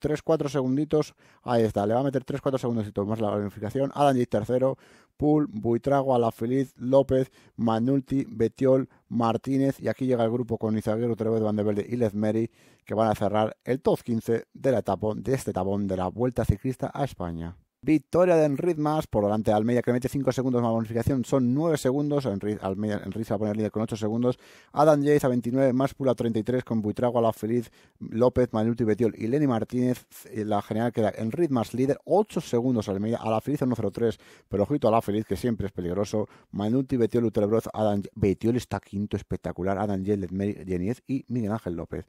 3-4 segunditos. Ahí está, le va a meter 3-4 segunditos más la bonificación. Alan tercero. Pool, Buitrago, Alafeliz López, Manulti, Betiol, Martínez. Y aquí llega el grupo con Izaguirre, Trevez, Van de Velde y Lezmeri, que van a cerrar el top 15 de la etapa, de este tabón de la Vuelta Ciclista a España. Victoria de Enritmas por delante de Almeida que mete 5 segundos más bonificación, son 9 segundos. Enrique Almeida, va a poner líder con 8 segundos. Adam Yates a 29, más a 33 con Buitrago, La Feliz, López, Manuti Betiol y Lenny Martínez. Eh, la general queda en más líder, 8 segundos Almeida, a La Feliz 1.03, pero ojito a La Feliz que siempre es peligroso. Manuti Betiol, Utelbroz, Adam Betiol está quinto espectacular, Adam Yates, Jenny y Miguel Ángel López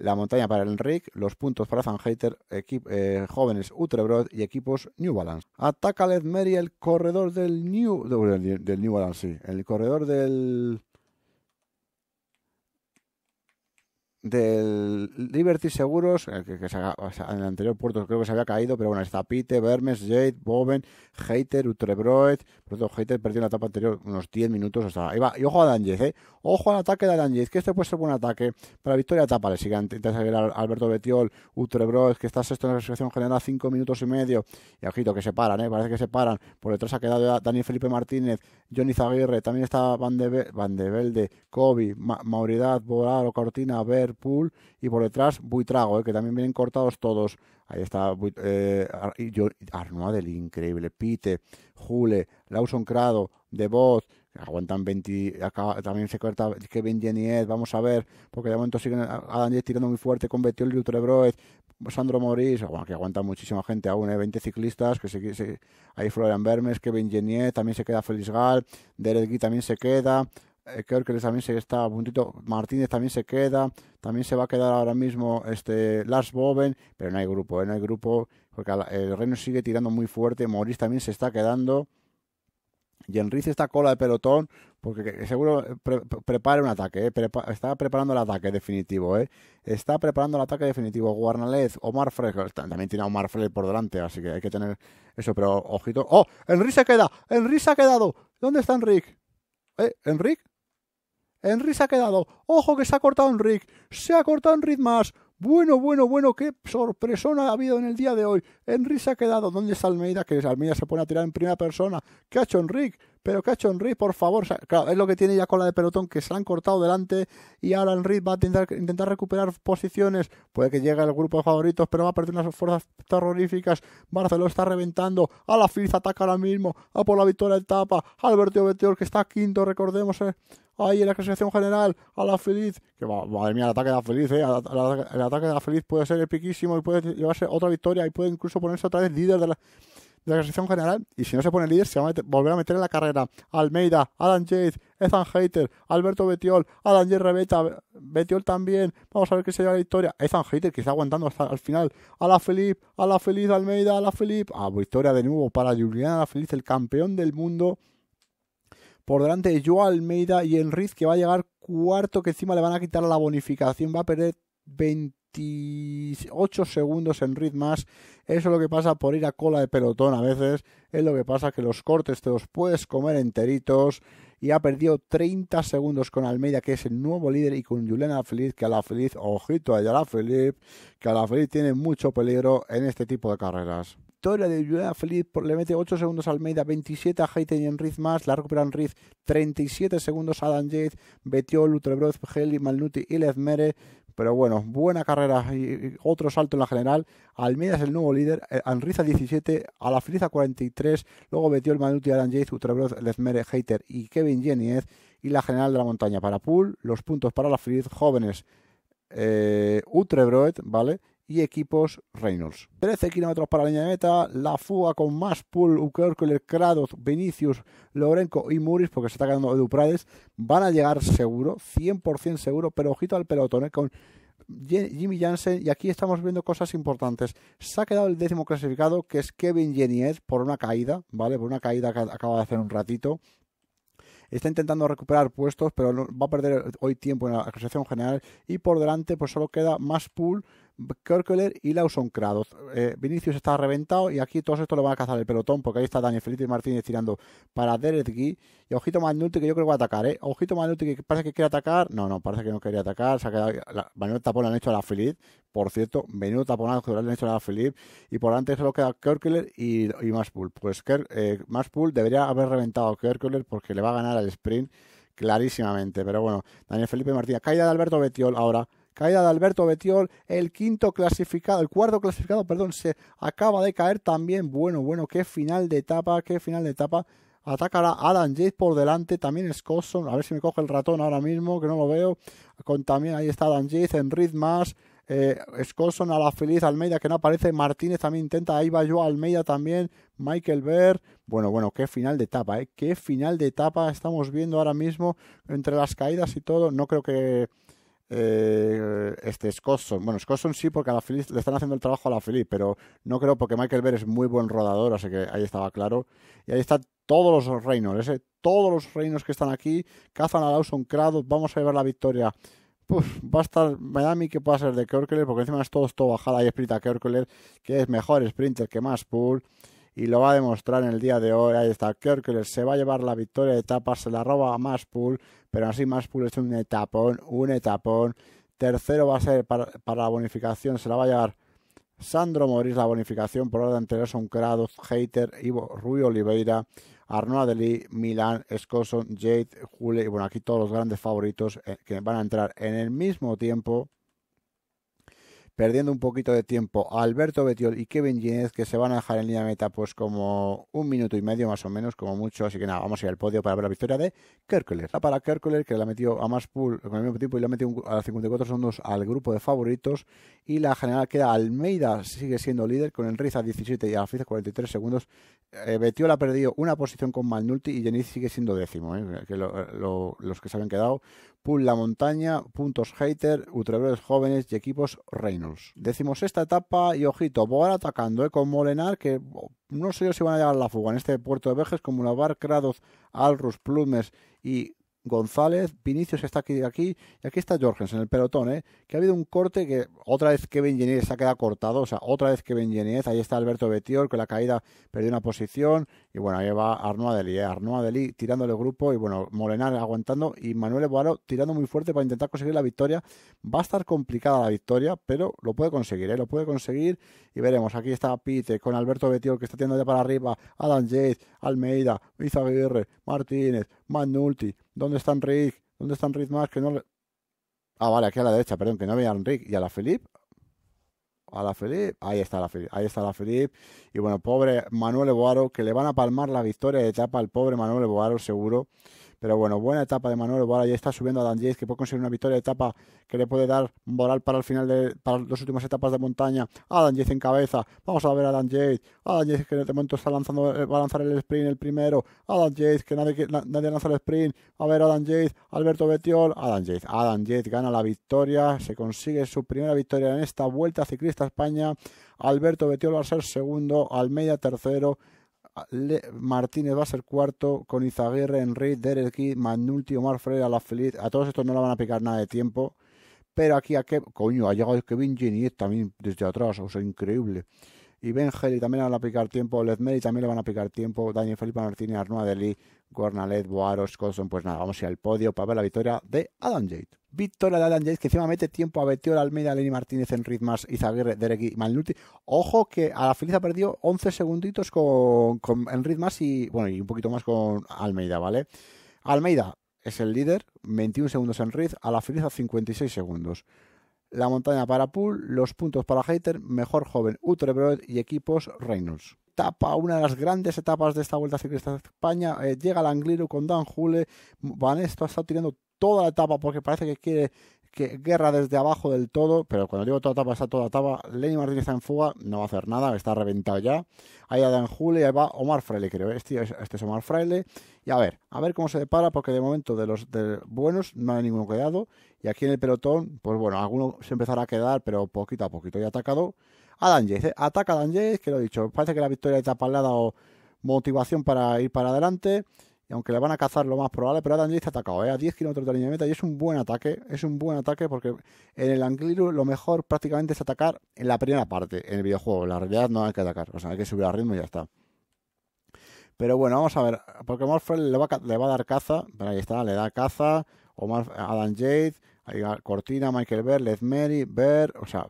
la montaña para el Enric, los puntos para Zan Hater eh, jóvenes Utrebrod y equipos New Balance. Ataca Led Mary el corredor del New, del New Balance, sí, el corredor del del Liberty Seguros, eh, que, se en el anterior puerto creo que se había caído, pero bueno, está Pite, Bermes, Jade, Boven, Hater, Utrebroet. Por tanto Hater perdió en la etapa anterior unos 10 minutos. Hasta, iba, y ojo a Danjez, ¿eh? Ojo al ataque de Danjez, que este puede ser buen ataque para la victoria etapa. Le sigue Alberto Betiol, Utrebroet, que está sexto en la asociación general, 5 minutos y medio. Y ojito, que se paran, eh, Parece que se paran. Por detrás ha quedado ya Daniel Felipe Martínez, Johnny Zaguirre, también está Van de, Velde, Kobe, Ma Mauridad, Boraro, Cortina, Ver pool y por detrás Buitrago, eh, que también vienen cortados todos. Ahí está eh, del increíble, Pite, Jule, Lawson Crado, voz aguantan 20, acá, también se corta Kevin Jeniet, vamos a ver, porque de momento siguen a Daniel tirando muy fuerte con Betiol y Sandro Morís, que aguanta muchísima gente aún, hay eh, 20 ciclistas, que se, ahí Florian Bermes, Kevin Jeniet, también se queda Félix Gal, Derek también se queda, eh, que también se está puntito, Martínez también se queda, también se va a quedar ahora mismo este Lars Boven, pero no hay grupo, eh, no hay grupo, porque el Reino sigue tirando muy fuerte, Maurice también se está quedando, y Enrique está cola de pelotón, porque seguro eh, prepara un ataque, está preparando el ataque definitivo, ¿eh? está preparando el ataque definitivo, Guarnalez, Omar Frey. también tiene a Omar Frey por delante, así que hay que tener eso, pero ojito, ¡oh! Enrique se queda, Enrique se ha quedado, ¿dónde está Enrique? ¿Eh? ¿Enrique? Enric se ha quedado. Ojo que se ha cortado Enric. Se ha cortado Enric más. Bueno, bueno, bueno, qué sorpresona ha habido en el día de hoy. Enric se ha quedado. ¿Dónde está Almeida? Que Almeida se pone a tirar en primera persona. ¿Qué ha hecho Enric? Pero hecho Henry, por favor, claro, es lo que tiene ya con la de pelotón, que se la han cortado delante y ahora Henry va a intentar, intentar recuperar posiciones. Puede que llegue el grupo de favoritos, pero va a perder unas fuerzas terroríficas. Marcelo está reventando, a la feliz ataca ahora mismo, a por la victoria etapa, Alberto Veteor, que está quinto, recordemos. Eh, ahí en la clasificación general, a la feliz, que madre mía, el ataque de la feliz, eh, el, ataque de la feliz puede ser epiquísimo y puede llevarse otra victoria y puede incluso ponerse otra vez líder de la, de la clasificación general y si no se pone líder se va a volver a meter en la carrera Almeida, Alan Yates, Ethan Hater, Alberto Betiol, Alan Yates Rebeta, Betiol también, vamos a ver qué se lleva la victoria, Ethan Hater que está aguantando hasta el final, a la Felipe, a la Feliz Almeida, a la Felipe, a ah, victoria pues de nuevo para Juliana a la Feliz, el campeón del mundo por delante de Joao Almeida y Enriz que va a llegar cuarto que encima le van a quitar la bonificación, va a perder 20 28 segundos en ritmos Eso es lo que pasa por ir a cola de pelotón a veces. Es lo que pasa que los cortes te los puedes comer enteritos. Y ha perdido 30 segundos con Almeida, que es el nuevo líder, y con Juliana Feliz, que a la Feliz, ojito a la Feliz, que a la Feliz tiene mucho peligro en este tipo de carreras victoria de Juliana Feliz le mete 8 segundos a Almeida, 27 a Hayden y Enriz más, la recuperan Riz, 37 segundos a Dan Yates, Betiol, Heli, Malnuti y Lezmere, pero bueno, buena carrera y otro salto en la general. Almeida es el nuevo líder, eh, Anriza 17, a la friza 43, luego el Manuti, Adam Jace, Utrebroz, Lezmere, Hater y Kevin Jeniez. Y la general de la montaña para Pool, los puntos para la Friz, Jóvenes, eh, ¿vale? y equipos Reynolds. 13 kilómetros para la línea de meta, la fuga con Maspool, el Krados, Vinicius, Lorenco y Muris, porque se está quedando Edu van a llegar seguro, 100% seguro, pero ojito al pelotón, ¿eh? con Jimmy Jansen, y aquí estamos viendo cosas importantes. Se ha quedado el décimo clasificado, que es Kevin Jeniet, por una caída, ¿vale? Por una caída que acaba de hacer un ratito. Está intentando recuperar puestos, pero va a perder hoy tiempo en la clasificación general. Y por delante, pues solo queda pool... Körkeler y Lawson Crados. Eh, Vinicius está reventado y aquí todo esto lo van a cazar el pelotón porque ahí está Daniel Felipe Martínez tirando para Derek Gui. Y ojito Manuti que yo creo que va a atacar, ¿eh? Ojito Manuti que parece que quiere atacar. No, no, parece que no quería atacar. Se ha quedado... La... Manuel Tapón le han hecho a la Felipe, Por cierto, menudo taponado que le han hecho a la Felipe Y por antes solo queda Körkeler y, y Pues Ker... eh, debería haber reventado a Körkeler porque le va a ganar al sprint clarísimamente. Pero bueno, Daniel Felipe Martínez. Caída de Alberto Betiol ahora caída de Alberto Betiol, el quinto clasificado, el cuarto clasificado, perdón, se acaba de caer también. Bueno, bueno, qué final de etapa, qué final de etapa. Atacará Adam Yates por delante, también Scottson, a ver si me coge el ratón ahora mismo, que no lo veo. también ahí está Adam Yates, más. Mas, eh, a la feliz Almeida, que no aparece, Martínez también intenta, ahí va yo, Almeida también, Michael Berg. Bueno, bueno, qué final de etapa, ¿eh? Qué final de etapa estamos viendo ahora mismo entre las caídas y todo. No creo que eh, este Scottson. Bueno, Scottson sí, porque a la le están haciendo el trabajo a la Philly, pero no creo porque Michael Bear es muy buen rodador, así que ahí estaba claro. Y ahí están todos los reinos, todos los reinos que están aquí, cazan a Lawson Crado, vamos a llevar la victoria. pues va a estar, me da a mí que pueda ser de Kerkler porque encima es todo, todo bajada y sprint a que es mejor sprinter que más pool y lo va a demostrar en el día de hoy. Ahí está que se va a llevar la victoria de etapas, se la roba a Maspool, pero así Maspool es un etapón, un etapón. Tercero va a ser para, la bonificación, se la va a llevar Sandro Morís, la bonificación por orden son Krados, Hater, Ivo Rui Oliveira, Arno Deli, Milan, Escoson, Jade, Jule, y bueno, aquí todos los grandes favoritos eh, que van a entrar en el mismo tiempo perdiendo un poquito de tiempo Alberto Betiol y Kevin Ginez, que se van a dejar en línea meta pues como un minuto y medio más o menos, como mucho. Así que nada, vamos a ir al podio para ver la victoria de Kerkeler. Para Kerkeler, que la metido a más pool con el mismo tipo y la metió a 54 segundos al grupo de favoritos. Y la general queda Almeida, sigue siendo líder con el risa 17 y a 43 segundos. Eh, Betiol ha perdido una posición con Malnulti y Jenny sigue siendo décimo, eh, que los que se habían quedado Pull La Montaña, Puntos Hater, Utreveres Jóvenes y equipos Reynolds. Decimos esta etapa y ojito, Boar atacando eh, con Molenar, que oh, no sé yo si van a llevar la fuga en este puerto de Vejes, como Lavar, Barcrados, Alrus, Plumes y González, Vinicius está aquí, aquí y aquí está Jorgens en el pelotón, ¿eh? que ha habido un corte que otra vez Kevin Genez se ha quedado cortado, o sea, otra vez Kevin Geniez ahí está Alberto Betiol que la caída perdió una posición y bueno, ahí va Arnoa Deli, ¿eh? Arno tirando el grupo y bueno, Molenar aguantando y Manuel Evoaro tirando muy fuerte para intentar conseguir la victoria. Va a estar complicada la victoria, pero lo puede conseguir, ¿eh? lo puede conseguir y veremos, aquí está Pite con Alberto Betiol que está tirando ya para arriba, Adam Yates, Almeida, Izaguirre, Martínez, Manulti, ¿Dónde está Enric? ¿Dónde está Enric más? Que no Ah, vale, aquí a la derecha, perdón, que no veía a Enric. ¿Y a la Felipe A la Felipe Ahí está la Felipe Ahí está la Felipe Y bueno, pobre Manuel Evoaro, que le van a palmar la victoria de etapa al pobre Manuel Evoaro, seguro. Pero bueno, buena etapa de Manuel Bora. Ya está subiendo a Dan Yates, que puede conseguir una victoria de etapa que le puede dar moral para el final de para las últimas etapas de montaña. A Yates en cabeza. Vamos a ver a Dan Yates. A que en este momento está lanzando, eh, va a lanzar el sprint el primero. A Yates que nadie, nadie lanza el sprint. A ver a Yates. Alberto Betiol. A Yates. A Yates gana la victoria. Se consigue su primera victoria en esta vuelta ciclista España. Alberto Betiol va a ser segundo. Almeida tercero. Ah, Martínez va a ser cuarto con Izaguirre, Enrique, Derek Manulti, Magnulti, Omar Freire, feliz, A todos estos no le van a picar nada de tiempo. Pero aquí a qué coño, ha llegado Kevin Geniet también desde atrás, o sea, increíble y Bengel y también le van a picar tiempo, Ledmeri también le van a picar tiempo, Daniel Felipe Martínez, Arnoa Deli, Gornalet, Boaros, Colson, pues nada, vamos a ir al podio para ver la victoria de Adam Jade. Victoria de Adam Jade, que encima mete tiempo a Betiola, Almeida, Lenny Martínez, en Mas, Izaguirre, Derek y Malnuti. Ojo que a la feliz ha perdido 11 segunditos con, con en y, bueno, y un poquito más con Almeida, ¿vale? Almeida es el líder, 21 segundos en Enric, a la feliz a 56 segundos la montaña para Pool, los puntos para Hater, mejor joven Utrecht y equipos Reynolds. Tapa una de las grandes etapas de esta Vuelta Ciclista de España. Eh, llega llega Angliru con Dan Jule. Vanesto ha estado tirando toda la etapa porque parece que quiere que guerra desde abajo del todo, pero cuando digo toda tapa, está toda tapa. Lenny Martínez está en fuga, no va a hacer nada, está reventado ya. Ahí Adán Julio, ahí va Omar Fraile, creo. ¿eh? Este, este, es Omar Fraile. Y a ver, a ver cómo se depara, porque de momento de los buenos no hay ninguno quedado. Y aquí en el pelotón, pues bueno, alguno se empezará a quedar, pero poquito a poquito. Y atacado a Yates, ¿eh? ataca a Dan Jace, que lo he dicho. Parece que la victoria le ha o motivación para ir para adelante aunque le van a cazar lo más probable, pero Adam Yates está atacado, eh, a 10 kilómetros de la línea de meta y es un buen ataque, es un buen ataque porque en el Angliru lo mejor prácticamente es atacar en la primera parte, en el videojuego, en la realidad no hay que atacar, o sea, hay que subir al ritmo y ya está. Pero bueno, vamos a ver, porque Morfred le va, a, dar caza, pero ahí está, le da caza, Omar Adam Jade, Cortina, Michael Berg, Led Mary, Berg, o sea,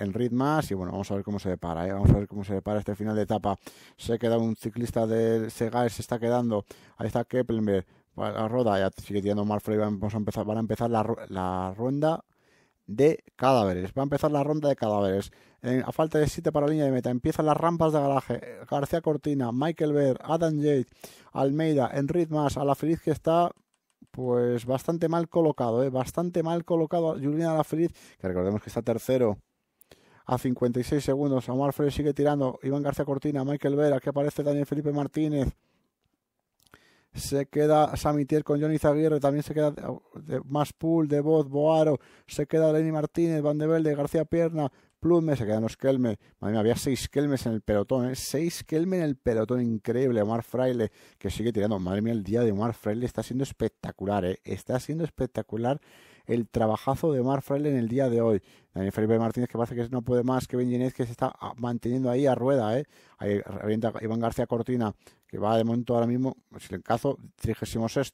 el Y bueno, vamos a ver cómo se depara. ¿eh? Vamos a ver cómo se depara este final de etapa. Se queda un ciclista del Segaes, se está quedando. Ahí está Keplenberg, la roda, ya sigue tirando Omar Vamos a empezar, van a empezar la, ronda de cadáveres. Va a empezar la ronda de cadáveres. a falta de 7 para la línea de meta, empiezan las rampas de garaje. García Cortina, Michael Bear, Adam Jade, Almeida, Enrique Mas, a la feliz que está pues bastante mal colocado, ¿eh? bastante mal colocado Julián Lafriz. que recordemos que está tercero a 56 segundos. Omar Freire sigue tirando. Iván García Cortina, Michael Vera, que aparece también Felipe Martínez. Se queda Samitier con Johnny Zaguirre, también se queda oh, de voz Boaro, se queda Lenny Martínez, Van de Velde, García Pierna, se quedan los Kelme. Madre mía, había seis Kelmes en el pelotón, 6 ¿eh? Seis Kelme en el pelotón, increíble. Omar Fraile, que sigue tirando. Madre mía, el día de Omar Fraile está siendo espectacular, ¿eh? Está siendo espectacular el trabajazo de Mar en el día de hoy. Daniel Felipe Martínez, que parece que no puede más. que Ginés, que se está ah, manteniendo ahí a rueda. ¿eh? Ahí revienta Iván García Cortina, que va de momento ahora mismo, si le encazo, 36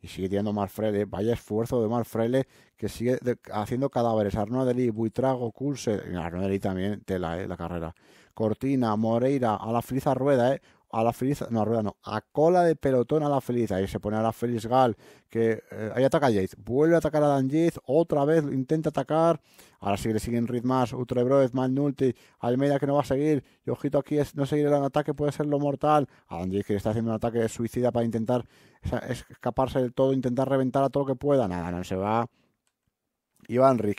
y sigue tirando Marfrele. Vaya esfuerzo de Marfrele que sigue haciendo cadáveres. Lí, Buitrago, Kulse. Delí también, tela, ¿eh? la carrera. Cortina, Moreira, a la friza rueda, ¿eh? a la feliz, no, a rueda no, a cola de pelotón a la feliz, ahí se pone a la feliz Gal, que eh, ahí ataca a vuelve a atacar a Dan otra vez intenta atacar, ahora sí le siguen ritmas, mal nulti Almeida que no va a seguir, y ojito aquí es no seguir el ataque puede ser lo mortal, a Dan que está haciendo un ataque de suicida para intentar escaparse del todo, intentar reventar a todo lo que pueda, nada, no se va, y Van Riz,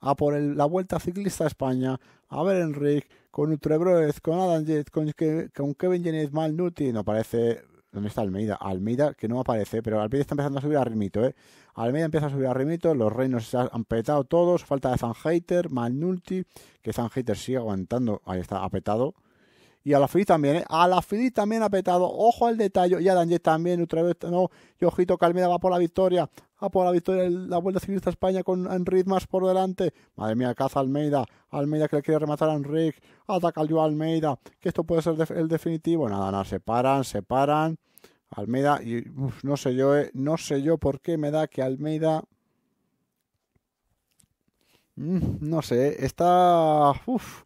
a por la Vuelta Ciclista a España, a ver Enric, con Utrebroez, con Adam Jet, con, Kevin Mal Malnuti, no aparece... ¿Dónde está Almeida? Almeida, que no aparece, pero Almeida está empezando a subir a Rimito, ¿eh? Almeida empieza a subir a Rimito, los reinos se han petado todos, falta de hater Malnuti, que hater sigue aguantando, ahí está, apetado y a la Fili también, ¿eh? A la fili también ha petado. Ojo al detalle. Y a Daniel también, otra vez, no. Y ojito, Almeida va por la victoria. Va por la victoria la Vuelta Ciclista a España con Enrique más por delante. Madre mía, caza Almeida. Almeida que le quiere rematar a Enric. Ataca yo Almeida. Que esto puede ser el definitivo. Nada, nada, se paran, se paran. Almeida, y no sé yo, eh, no sé yo por qué me da que Almeida. Mm, no sé, ¿eh? está. Uf,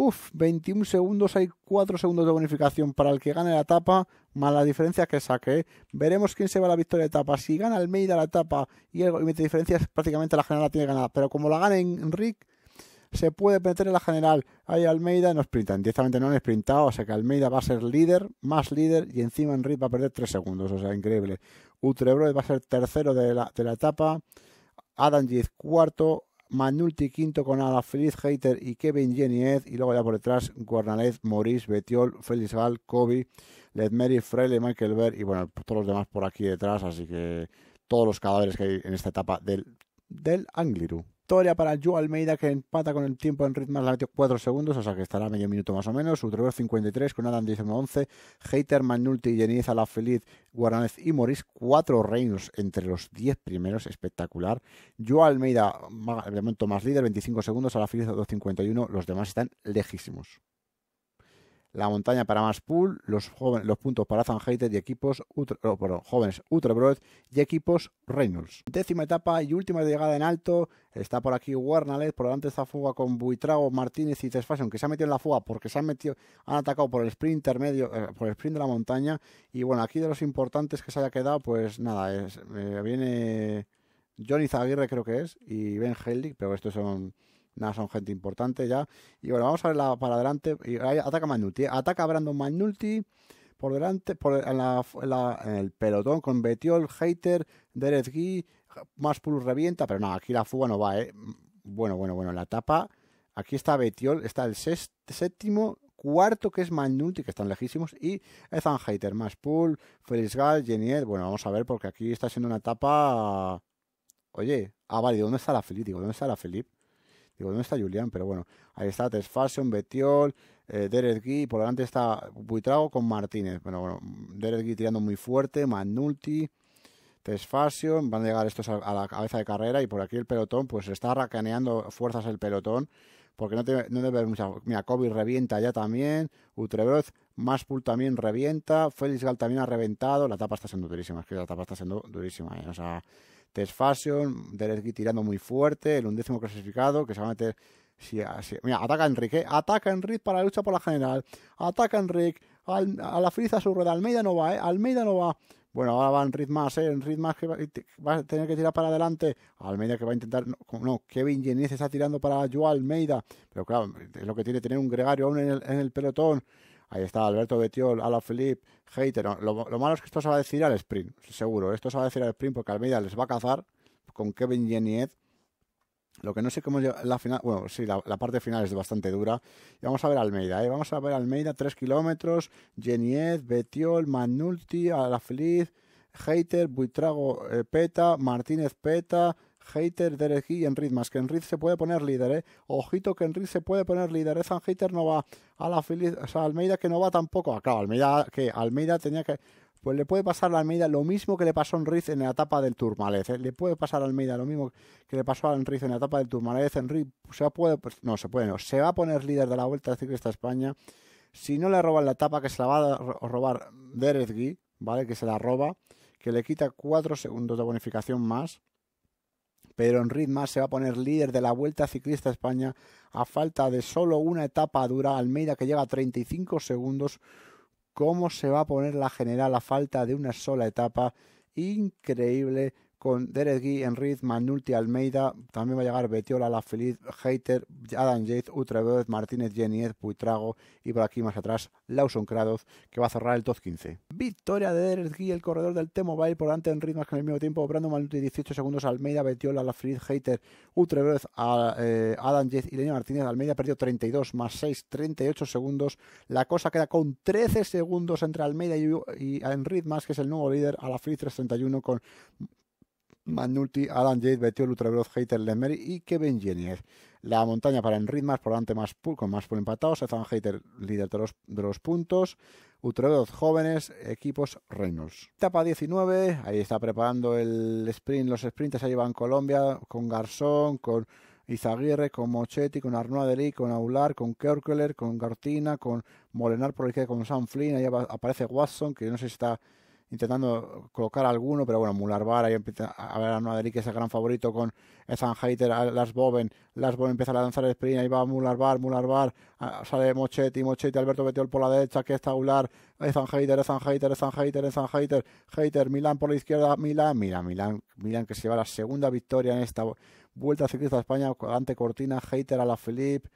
Uf, 21 segundos, hay 4 segundos de bonificación para el que gane la etapa, más la diferencia que saque. ¿eh? Veremos quién se va a la victoria de etapa. Si gana Almeida la etapa y el mete diferencias, prácticamente la general la tiene ganada. Pero como la gane Enric, se puede meter en la general. Hay Almeida no sprintan, directamente no han sprintado, o sea que Almeida va a ser líder, más líder, y encima Enric va a perder 3 segundos, o sea, increíble. Utrebro va a ser tercero de la, de la etapa. Adam Giz cuarto, Manulti quinto con Ala Feliz Hater y Kevin Jeniez. Y luego ya por detrás, Guarnalez, Maurice, Betiol, Félix Val, Kobe, Ledmeri, Freyle, Michael Ver y bueno, todos los demás por aquí detrás. Así que todos los cadáveres que hay en esta etapa del, del Angliru. Historia para Joe Almeida que empata con el tiempo en ritmo la metió 4 segundos, o sea que estará medio minuto más o menos. Utreber 53 con Adam 19-11, Hater, Manulti, Yeniz, Alafeliz, Guaranez y Moris. Cuatro reinos entre los 10 primeros, espectacular. Joe Almeida, de momento más líder, 25 segundos, Alafeliz a 251. los demás están lejísimos la montaña para más pool, los, los puntos para Zanjaite y equipos ultra, oh, jóvenes y equipos Reynolds. Décima etapa y última llegada en alto, está por aquí Wernalet, por delante está fuga con Buitrago, Martínez y Tesfasion, que se han metido en la fuga porque se han metido, han atacado por el sprint intermedio, eh, por el sprint de la montaña, y bueno, aquí de los importantes que se haya quedado, pues nada, es, eh, viene Johnny Zaguirre creo que es, y Ben Heldig, pero estos son Nada, son gente importante ya. Y bueno, vamos a verla para adelante. Y ataca Magnulti. Eh. Ataca Brandon Magnulti por delante, por, en, el pelotón con Betiol, Hater, Derek Guy, más revienta, pero nada, aquí la fuga no va, ¿eh? Bueno, bueno, bueno, la etapa. Aquí está Betiol, está el séptimo, cuarto que es Magnulti, que están lejísimos, y Ethan Hater, más pool, Félix Gall, Genier. Bueno, vamos a ver, porque aquí está siendo una etapa. Oye, ah, vale, ¿dónde está la Felipe? ¿dónde está la Felipe? Digo, ¿dónde está Julián? Pero bueno, ahí está Tesfashion, Betiol, eh, Derek por delante está Buitrago con Martínez. Bueno, bueno, Derek tirando muy fuerte, Manulti, Tesfashion, van a llegar estos a, la cabeza de carrera y por aquí el pelotón, pues está racaneando fuerzas el pelotón. Porque no, no debe haber mucha. Mira, Kobe revienta ya también. Utrebroz, Maspul también revienta. Félix Gal también ha reventado. La tapa está siendo durísima. Es que la etapa está siendo durísima. Eh, o sea, Test Fashion, Derek tirando muy fuerte, el undécimo clasificado que se va a meter. Si, mira, ataca a Enrique, ataca a Enrique para la lucha por la general, ataca a Enrique, a la friza su rueda, Almeida no va, ¿eh? Almeida no va. Bueno, ahora va Enrique más, ¿eh? Enrique más que va, a tener que tirar para adelante. Almeida que va a intentar. No, Kevin Jenez está tirando para Joao Almeida. Pero claro, es lo que tiene tener un gregario aún en el, en el pelotón. Ahí está Alberto Betiol, Ala Philippe, Hater. lo, malo es que esto se va a decir al sprint, seguro. Esto se va a decir al sprint porque Almeida les va a cazar con Kevin Yeniet. Lo que no sé cómo la final, bueno, sí, la, parte final es bastante dura. Y vamos a ver Almeida, ¿eh? vamos a ver Almeida, 3 kilómetros, Geniez, Betiol, Manulti, Ala Philippe, Hater, Buitrago eh, Peta, Martínez Peta, Hater, Derek y Enrique, Más que Enrique se puede poner líder, ¿eh? Ojito que enrique se puede poner líder. Ethan Hater no va a la o sea, Almeida que no va tampoco. a ah, Almeida que Almeida tenía que. Pues le puede pasar a Almeida lo mismo que le pasó a Enric en la etapa del Turmalez. Eh. Le puede pasar a Almeida lo mismo que le pasó a enrique en la etapa del Turmalez. Enric pues, se puede. no, se puede, Se va a poner líder de la Vuelta decir Ciclista España. Si no le roban la etapa, que se la va a robar Derek ¿vale? Que se la roba, que le quita 4 segundos de bonificación más pero en Mas se va a poner líder de la Vuelta Ciclista España a falta de solo una etapa dura. Almeida que lleva 35 segundos. ¿Cómo se va a poner la general a falta de una sola etapa? Increíble con Derek Guy, Enriz, Manulti, Almeida, también va a llegar Betiola, La Feliz, Hater, Adam Yates, Martínez, Jenniez, Puitrago y por aquí más atrás Lawson Krados, que va a cerrar el top 15. Victoria de Derek el corredor del T-Mobile, por delante en más que en el mismo tiempo, Brando Manulti 18 segundos, Almeida, Betiola, La Feliz, Hater, a eh, Adam Yates y Leña Martínez. Almeida perdió 32 más 6, 38 segundos. La cosa queda con 13 segundos entre Almeida y, y más, que es el nuevo líder, a La Feliz 331 con Manulti, Alan Jade, Bettyol, Ultraveloz, Hater, Lemery y Kevin Jennings. La montaña para enritmas, más por delante más con más pool empatados, Ethan Hater líder de los, de los puntos, Utrecht jóvenes, equipos reinos. Etapa 19, ahí está preparando el sprint, los sprints ahí van Colombia con Garzón, con Izaguirre, con Mochetti, con Arnoa Deli, con Aular, con Kerkeler, con Gartina, con Molenar por el que con Sam Flynn, ahí aparece Watson, que no sé si está intentando colocar alguno, pero bueno, Mular bar ahí empieza a ver a Madrid, que es el gran favorito con Ethan Heiter, las Boven, las Boven empieza a lanzar el sprint, ahí va Mular Bar, Mular Bar, sale Mochetti, Mochetti, Alberto Beteol por la derecha, que está Ular, Ethan Hater, Ethan Hater, San Hater, Ethan Hater, Heiter, Milán por la izquierda, Milán, Milán, Milán, que se lleva la segunda victoria en esta vuelta ciclista de España ante Cortina, Heiter a la Felipe.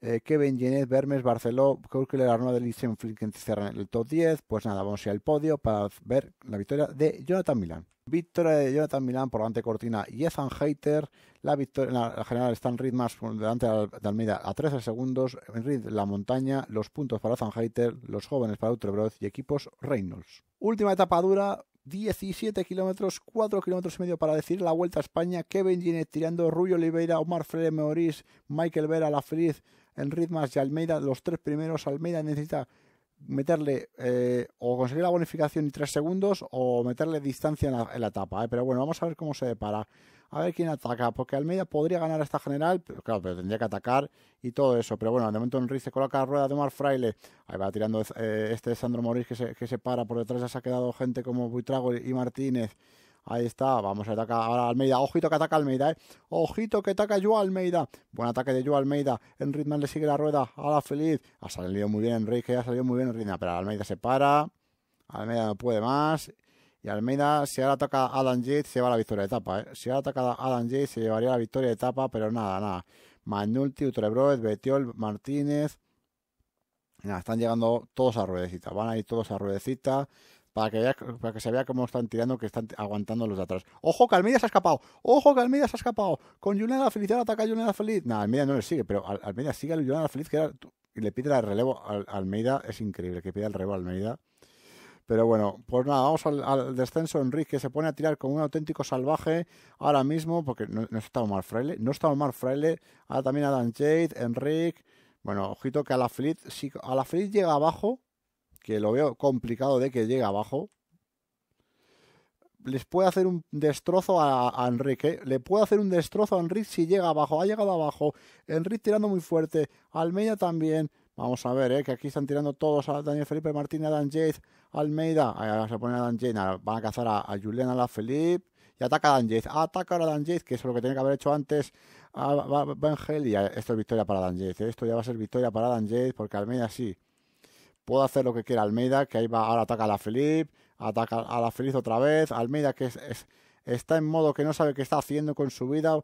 Eh, Kevin Genet, Bermes, Barceló, Kurkeler, Arnold, Elysium, que cierran el top 10. Pues nada, vamos a ir al podio para ver la victoria de Jonathan Milan. Victoria de Jonathan Milan por delante de Cortina y Ethan Hater. La victoria la, general Stan Reed más delante de Almeida a 13 segundos. Reed la montaña, los puntos para Ethan Heiter, los jóvenes para Ultrebroth y equipos Reynolds. Última etapa dura. 17 kilómetros, 4 kilómetros y medio para decir la vuelta a España. Kevin Ginet tirando, Rubio Oliveira, Omar Freire Maurice, Michael Vera, La Feliz, en Mas y Almeida, los tres primeros, Almeida necesita meterle eh, o conseguir la bonificación y tres segundos o meterle distancia en la, etapa. Eh. Pero bueno, vamos a ver cómo se depara. A ver quién ataca, porque Almeida podría ganar esta general, pero claro, pero tendría que atacar y todo eso. Pero bueno, de momento Enrique se coloca a rueda de Omar Fraile. Ahí va tirando este este Sandro Morís que se, que se para por detrás. Ya se ha quedado gente como Buitrago y Martínez. Ahí está, vamos a atacar ahora Almeida. Ojito que ataca Almeida, eh. Ojito que ataca Joao Almeida. Buen ataque de Joe Almeida. En ritmo le sigue la rueda. A la feliz. Ha salido muy bien Enrique, ha salido muy bien Enrique. Pero Almeida se para. Almeida no puede más. Y Almeida, si ahora ataca a Adam Yates, se va la victoria de etapa. Eh. Si ahora ataca a Adam se llevaría la victoria de etapa, pero nada, nada. Manulti, Utrebro, Betiol, Martínez. Nada, están llegando todos a ruedecita. Van a ir todos a ruedecita para que, se vea cómo están tirando, que están aguantando los de atrás. ¡Ojo, que Almeida se ha escapado! ¡Ojo, que Almeida se ha escapado! Con Juneda Feliz, ahora ataca Juneda Feliz. No, Almeida no le sigue, pero Almeida sigue a Juneda Feliz, que y le pide el relevo a Almeida. Es increíble que pida el relevo a Almeida. Pero bueno, pues nada, vamos al, descenso. Enrique que se pone a tirar con un auténtico salvaje ahora mismo, porque no, ha está mal Fraile. No está mal Fraile. Ahora también Dan Jade, Enrique. Bueno, ojito que a la Feliz, a la Feliz llega abajo, que lo veo complicado de que llegue abajo, les puede hacer un destrozo a, Enrique. Le puede hacer un destrozo a Enrique si llega abajo. Ha llegado abajo. Enrique tirando muy fuerte. Almeida también. Vamos a ver, ¿eh? que aquí están tirando todos a Daniel Felipe Martínez, dan Almeida. se pone a Dan Van a cazar a, Juliana, la Felipe. Y ataca a Dan Ataca a Dan Yates, que es lo que tenía que haber hecho antes. Ah, a Ben Y ah, esto es victoria para Dan eh, Esto ya va a ser victoria para Dan porque Almeida sí Puedo hacer lo que quiera Almeida, que ahí va, ahora ataca a la Felipe, ataca a la Feliz otra vez, Almeida que es, está en modo que no sabe qué está haciendo con su vida,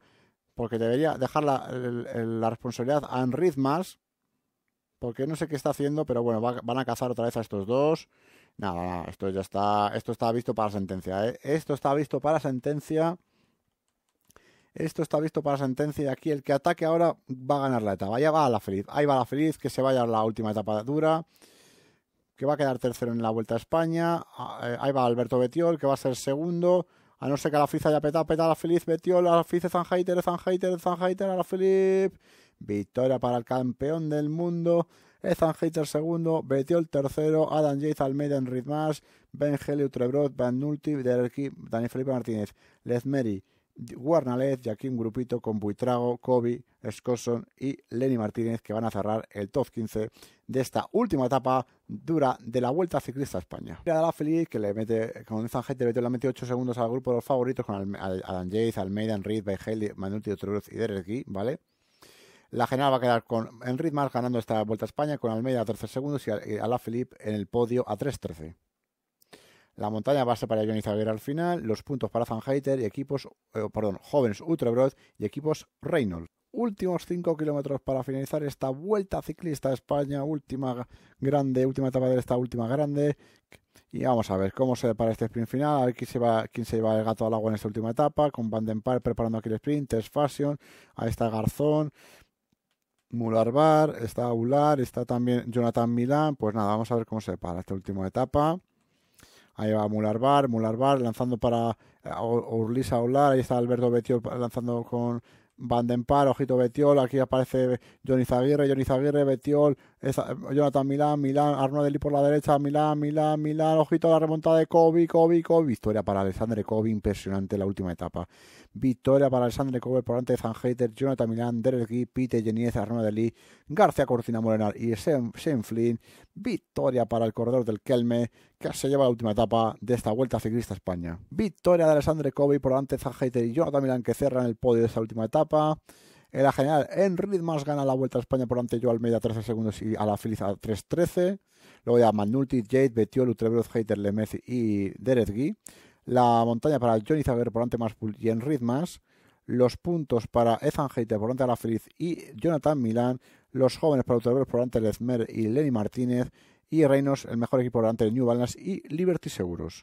porque debería dejar la, responsabilidad a Enrique más, porque no sé qué está haciendo, pero bueno, van a cazar otra vez a estos dos. Nada, nada, esto ya está, esto está visto para sentencia, ¿eh? esto está visto para sentencia. Esto está visto para sentencia y aquí el que ataque ahora va a ganar la etapa. Ya va a la feliz. Ahí va la feliz, que se vaya a la última etapa dura que va a quedar tercero en la Vuelta a España. Ah, eh, ahí va Alberto Betiol, que va a ser segundo. A no ser que la Friza haya peta, peta a la Feliz Betiol, a la Heiter, Zanjaiter, Zanjaiter, a la Victoria para el campeón del mundo. Ethan segundo, Betiol tercero, Adam Yates, Almeida en Ritmas, Ben Helio, Trebrot, Van Nulti, Daniel Felipe Martínez, Lezmeri, Guarnalez y aquí un grupito con Buitrago, Kobe, Escosson y Lenny Martínez que van a cerrar el top 15 de esta última etapa dura de la Vuelta Ciclista España. Mira la feliz que le mete con esta gente, le mete 8 segundos al grupo de los favoritos con Adam Jace, Almeida, Enrique, Beigel, Manuti, Otruz y Derek ¿vale? La general va a quedar con Enrique Mar ganando esta Vuelta a España con Almeida a 13 segundos y a la Felipe en el podio a 3 13 la montaña base para Johnny Zaguer al final, los puntos para Fanheiter y equipos, eh, perdón, jóvenes Utrebrod y equipos Reynolds. Últimos 5 kilómetros para finalizar esta vuelta ciclista a España, última grande, última etapa de esta última grande. Y vamos a ver cómo se para este sprint final, a ver quién se, va, quién se lleva el gato al agua en esta última etapa, con Van Den Par preparando aquí el sprint, Test Fashion, ahí está Garzón, Mular Bar. está Ular. está también Jonathan Milán. Pues nada, vamos a ver cómo se para esta última etapa. Ahí va Mular Bar, Mular Bar lanzando para eh, Urlisa Olar. Ahí está Alberto Betiol lanzando con Vandenpar, ojito Betiol. Aquí aparece Johnny Zaguirre, Johnny Zaguirre, Betiol, Jonathan Milán, Milán, Arnaud Deli por la derecha, Milán, Milán, Milán. Ojito la remontada de Kobe, Kobe, Kobe. Victoria para Alexandre Kobe, impresionante la última etapa. Victoria para Alexandre Kobe por delante de Hater, Jonathan Milán, Derek Pete, Pite Geniez, Arnold Deli, García Cortina Morenar y Shane Flynn. Victoria para el corredor del Kelme se lleva la última etapa de esta Vuelta Ciclista España. Victoria de Alessandro Kobe por delante Heiter y Jonathan Milan que cerran el podio de esta última etapa. En la general, Enric más gana la Vuelta a España por delante Joao Almeida 13 segundos y a la Feliz a 3-13 Luego ya Manulti, Jade, Betiol, Utrebroth, Heiter, Lemez y Gui, La montaña para Johnny Zaguer por delante Maspul y Enric más. Los puntos para Ethan Heiter por delante a la Feliz y Jonathan Milán. Los jóvenes para Utrebruz por delante Lezmer y Lenny Martínez y Reinos, el mejor equipo delante de New Balance y Liberty Seguros.